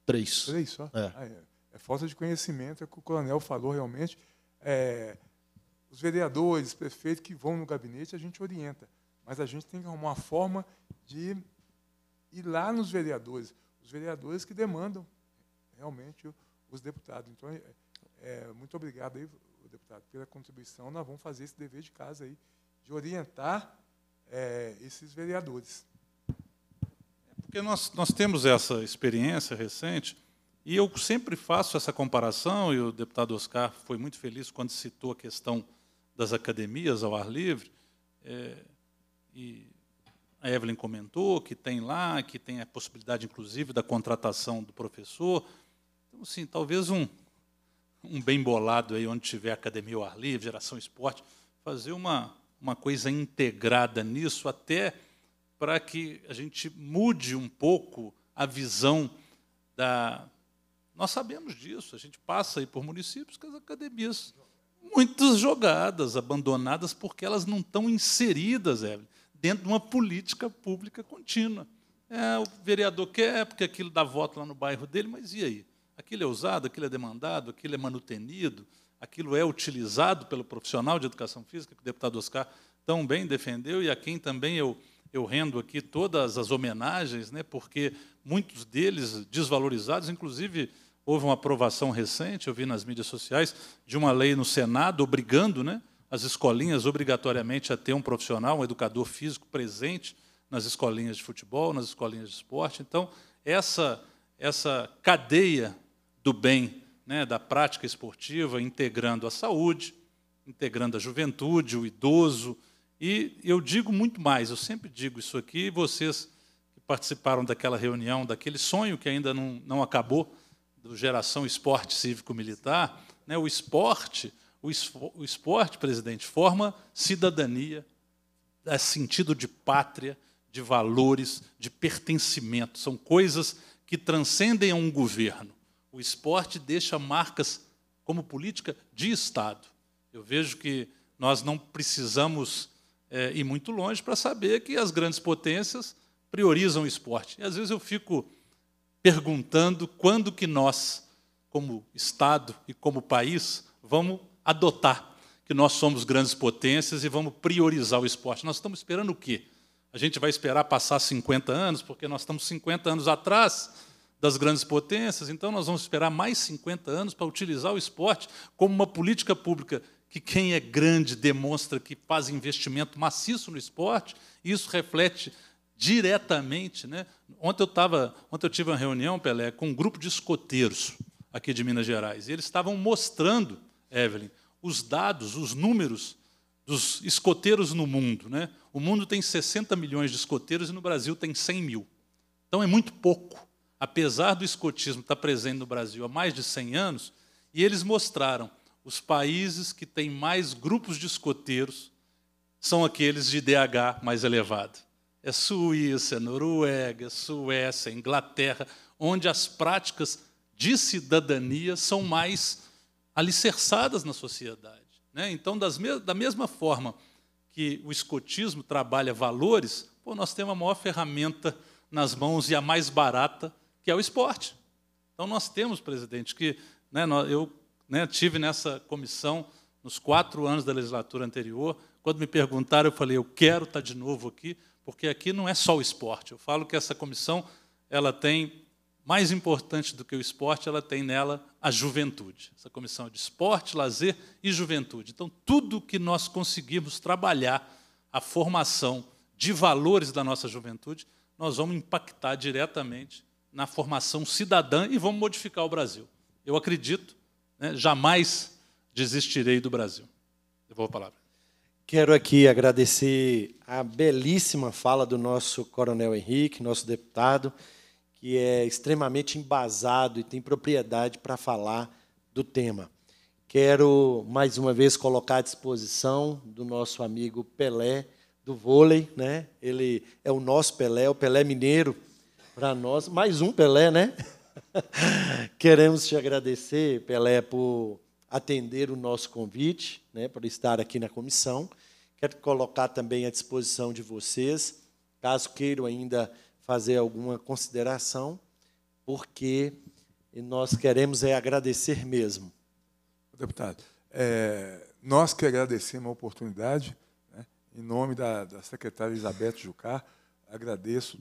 Três. Três só? É. Ah, é. é. falta de conhecimento, é o que o coronel falou realmente. É, os vereadores, prefeitos que vão no gabinete, a gente orienta. Mas a gente tem que arrumar uma forma de ir lá nos vereadores. Os vereadores que demandam realmente os deputados. Então, é, é, muito obrigado aí, deputado, pela contribuição. Nós vamos fazer esse dever de casa aí de orientar é, esses vereadores. É porque nós, nós temos essa experiência recente, e eu sempre faço essa comparação, e o deputado Oscar foi muito feliz quando citou a questão das academias ao ar livre, é, e a Evelyn comentou que tem lá, que tem a possibilidade, inclusive, da contratação do professor. Então, assim, talvez um, um bem bolado aí, onde tiver academia ao ar livre, geração esporte, fazer uma, uma coisa integrada nisso, até para que a gente mude um pouco a visão da. Nós sabemos disso, a gente passa aí por municípios que as academias, muitas jogadas, abandonadas, porque elas não estão inseridas, Evelyn, dentro de uma política pública contínua. É, o vereador quer, porque aquilo dá voto lá no bairro dele, mas e aí? Aquilo é usado, aquilo é demandado, aquilo é manutenido aquilo é utilizado pelo profissional de educação física, que o deputado Oscar tão bem defendeu, e a quem também eu, eu rendo aqui todas as homenagens, né, porque muitos deles desvalorizados, inclusive houve uma aprovação recente, eu vi nas mídias sociais, de uma lei no Senado obrigando né, as escolinhas obrigatoriamente a ter um profissional, um educador físico presente nas escolinhas de futebol, nas escolinhas de esporte. Então, essa, essa cadeia do bem né, da prática esportiva, integrando a saúde, integrando a juventude, o idoso. E eu digo muito mais, eu sempre digo isso aqui, vocês que participaram daquela reunião, daquele sonho que ainda não, não acabou, do Geração Esporte Cívico-Militar, né, o esporte, o, o esporte, presidente, forma cidadania, dá é sentido de pátria, de valores, de pertencimento. São coisas que transcendem um governo o esporte deixa marcas como política de Estado. Eu vejo que nós não precisamos é, ir muito longe para saber que as grandes potências priorizam o esporte. E às vezes eu fico perguntando quando que nós, como Estado e como país, vamos adotar que nós somos grandes potências e vamos priorizar o esporte. Nós estamos esperando o quê? A gente vai esperar passar 50 anos, porque nós estamos 50 anos atrás das grandes potências, então nós vamos esperar mais 50 anos para utilizar o esporte como uma política pública que quem é grande demonstra que faz investimento maciço no esporte, e isso reflete diretamente. Né? Ontem, eu tava, ontem eu tive uma reunião, Pelé, com um grupo de escoteiros aqui de Minas Gerais, e eles estavam mostrando, Evelyn, os dados, os números dos escoteiros no mundo. Né? O mundo tem 60 milhões de escoteiros e no Brasil tem 100 mil. Então é muito pouco apesar do escotismo estar presente no Brasil há mais de 100 anos, e eles mostraram os países que têm mais grupos de escoteiros são aqueles de DH mais elevado. É Suíça, é Noruega, é Suécia, é Inglaterra, onde as práticas de cidadania são mais alicerçadas na sociedade. Né? Então, me da mesma forma que o escotismo trabalha valores, pô, nós temos a maior ferramenta nas mãos e a mais barata que é o esporte. Então, nós temos, presidente, que né, eu né, tive nessa comissão nos quatro anos da legislatura anterior. Quando me perguntaram, eu falei: eu quero estar tá de novo aqui, porque aqui não é só o esporte. Eu falo que essa comissão ela tem mais importante do que o esporte, ela tem nela a juventude. Essa comissão é de esporte, lazer e juventude. Então, tudo que nós conseguirmos trabalhar a formação de valores da nossa juventude, nós vamos impactar diretamente na formação cidadã e vamos modificar o Brasil. Eu acredito, né, jamais desistirei do Brasil. Devolvo a palavra. Quero aqui agradecer a belíssima fala do nosso Coronel Henrique, nosso deputado, que é extremamente embasado e tem propriedade para falar do tema. Quero mais uma vez colocar à disposição do nosso amigo Pelé do vôlei, né? Ele é o nosso Pelé, o Pelé Mineiro, para nós. Mais um Pelé, né? Queremos te agradecer, Pelé, por atender o nosso convite, né, por estar aqui na comissão. Quero colocar também à disposição de vocês, caso queiram ainda fazer alguma consideração, porque nós queremos é agradecer mesmo. Deputado, é, nós que agradecemos a oportunidade, né, em nome da, da secretária Elizabeth Jucá, agradeço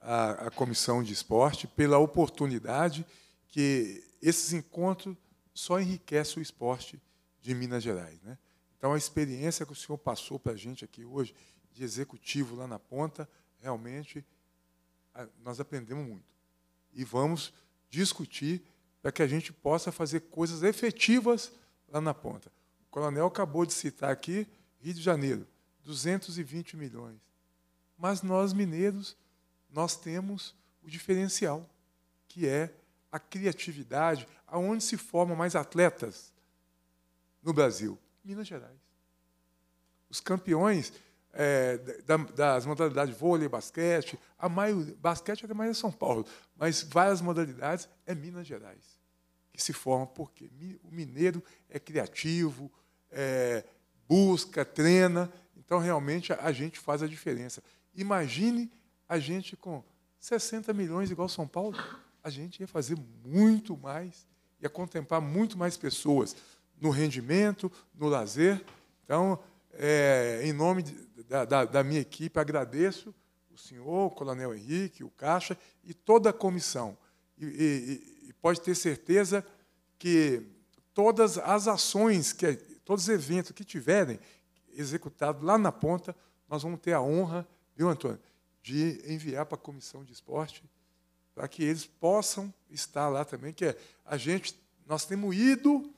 à, à Comissão de Esporte pela oportunidade que esses encontros só enriquecem o esporte de Minas Gerais. Né? Então, a experiência que o senhor passou para a gente aqui hoje, de executivo lá na ponta, realmente nós aprendemos muito. E vamos discutir para que a gente possa fazer coisas efetivas lá na ponta. O coronel acabou de citar aqui Rio de Janeiro, 220 milhões. Mas nós, mineiros, nós temos o diferencial, que é a criatividade, aonde se formam mais atletas no Brasil? Minas Gerais. Os campeões é, da, das modalidades vôlei, basquete, a basquete até é mais é São Paulo, mas várias modalidades é Minas Gerais que se forma porque o mineiro é criativo, é, busca, treina, então realmente a gente faz a diferença. Imagine a gente com 60 milhões igual São Paulo, a gente ia fazer muito mais, ia contemplar muito mais pessoas no rendimento, no lazer. Então, é, em nome de, da, da, da, minha equipe, agradeço o senhor, o Coronel Henrique, o Caixa e toda a comissão. E, e, e pode ter certeza que todas as ações, que, todos os eventos que tiverem executados lá na ponta, nós vamos ter a honra, viu, Antônio, de enviar para a comissão de esporte, para que eles possam estar lá também, que é, a gente, nós temos ido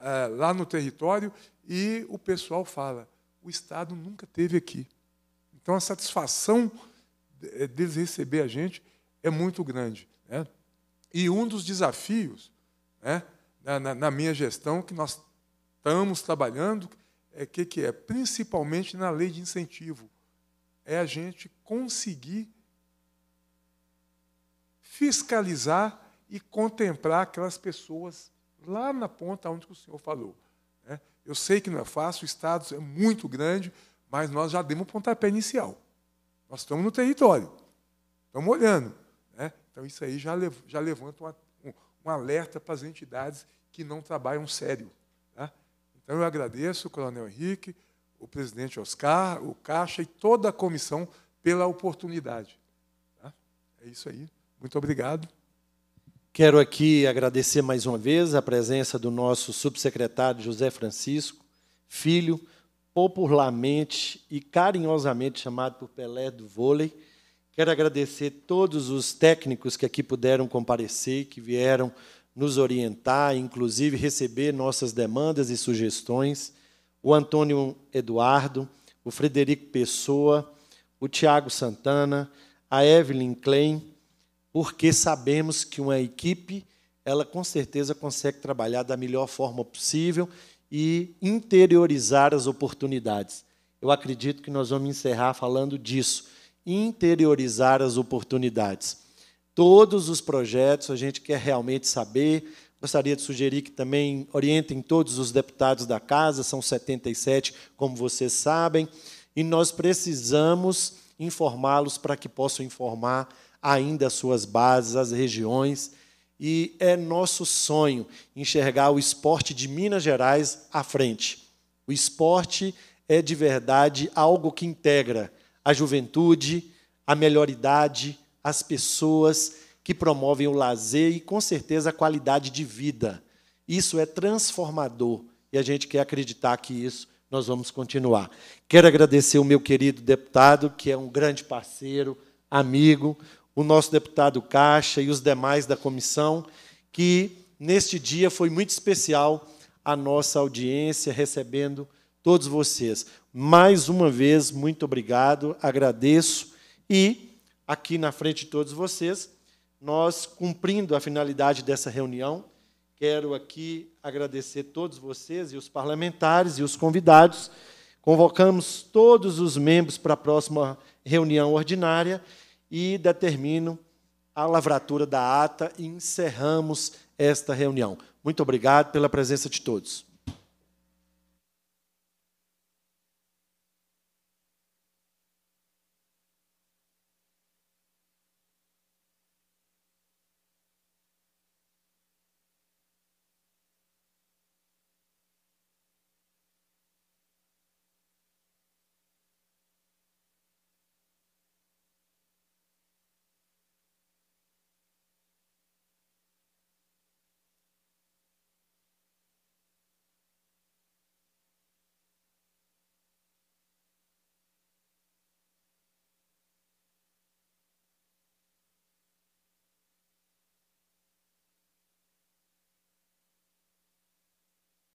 é, lá no território e o pessoal fala, o Estado nunca teve aqui. Então a satisfação é, deles receber a gente é muito grande. Né? E um dos desafios né, na, na, minha gestão que nós estamos trabalhando é que, que é principalmente na lei de incentivo é a gente conseguir fiscalizar e contemplar aquelas pessoas lá na ponta onde o senhor falou. Né? Eu sei que não é fácil, o Estado é muito grande, mas nós já demos o pontapé inicial. Nós estamos no território, estamos olhando. Né? Então, isso aí já, levanta um, alerta para as entidades que não trabalham sério. Tá? Então, eu agradeço, Coronel Henrique, o presidente Oscar, o Caixa e toda a comissão pela oportunidade. Tá? É isso aí. Muito obrigado. Quero aqui agradecer mais uma vez a presença do nosso subsecretário José Francisco, filho, popularmente e carinhosamente chamado por Pelé do vôlei. Quero agradecer todos os técnicos que aqui puderam comparecer, que vieram nos orientar, inclusive receber nossas demandas e sugestões o Antônio Eduardo, o Frederico Pessoa, o Tiago Santana, a Evelyn Klein, porque sabemos que uma equipe, ela com certeza consegue trabalhar da melhor forma possível e interiorizar as oportunidades. Eu acredito que nós vamos encerrar falando disso, interiorizar as oportunidades. Todos os projetos a gente quer realmente saber Gostaria de sugerir que também orientem todos os deputados da casa, são 77, como vocês sabem, e nós precisamos informá-los para que possam informar ainda as suas bases, as regiões. E é nosso sonho enxergar o esporte de Minas Gerais à frente. O esporte é de verdade algo que integra a juventude, a melhoridade, as pessoas que promovem o lazer e, com certeza, a qualidade de vida. Isso é transformador e a gente quer acreditar que isso nós vamos continuar. Quero agradecer o meu querido deputado, que é um grande parceiro, amigo, o nosso deputado Caixa e os demais da comissão, que neste dia foi muito especial a nossa audiência, recebendo todos vocês. Mais uma vez, muito obrigado, agradeço e aqui na frente de todos vocês nós cumprindo a finalidade dessa reunião. Quero aqui agradecer todos vocês e os parlamentares e os convidados. Convocamos todos os membros para a próxima reunião ordinária e determino a lavratura da ata e encerramos esta reunião. Muito obrigado pela presença de todos.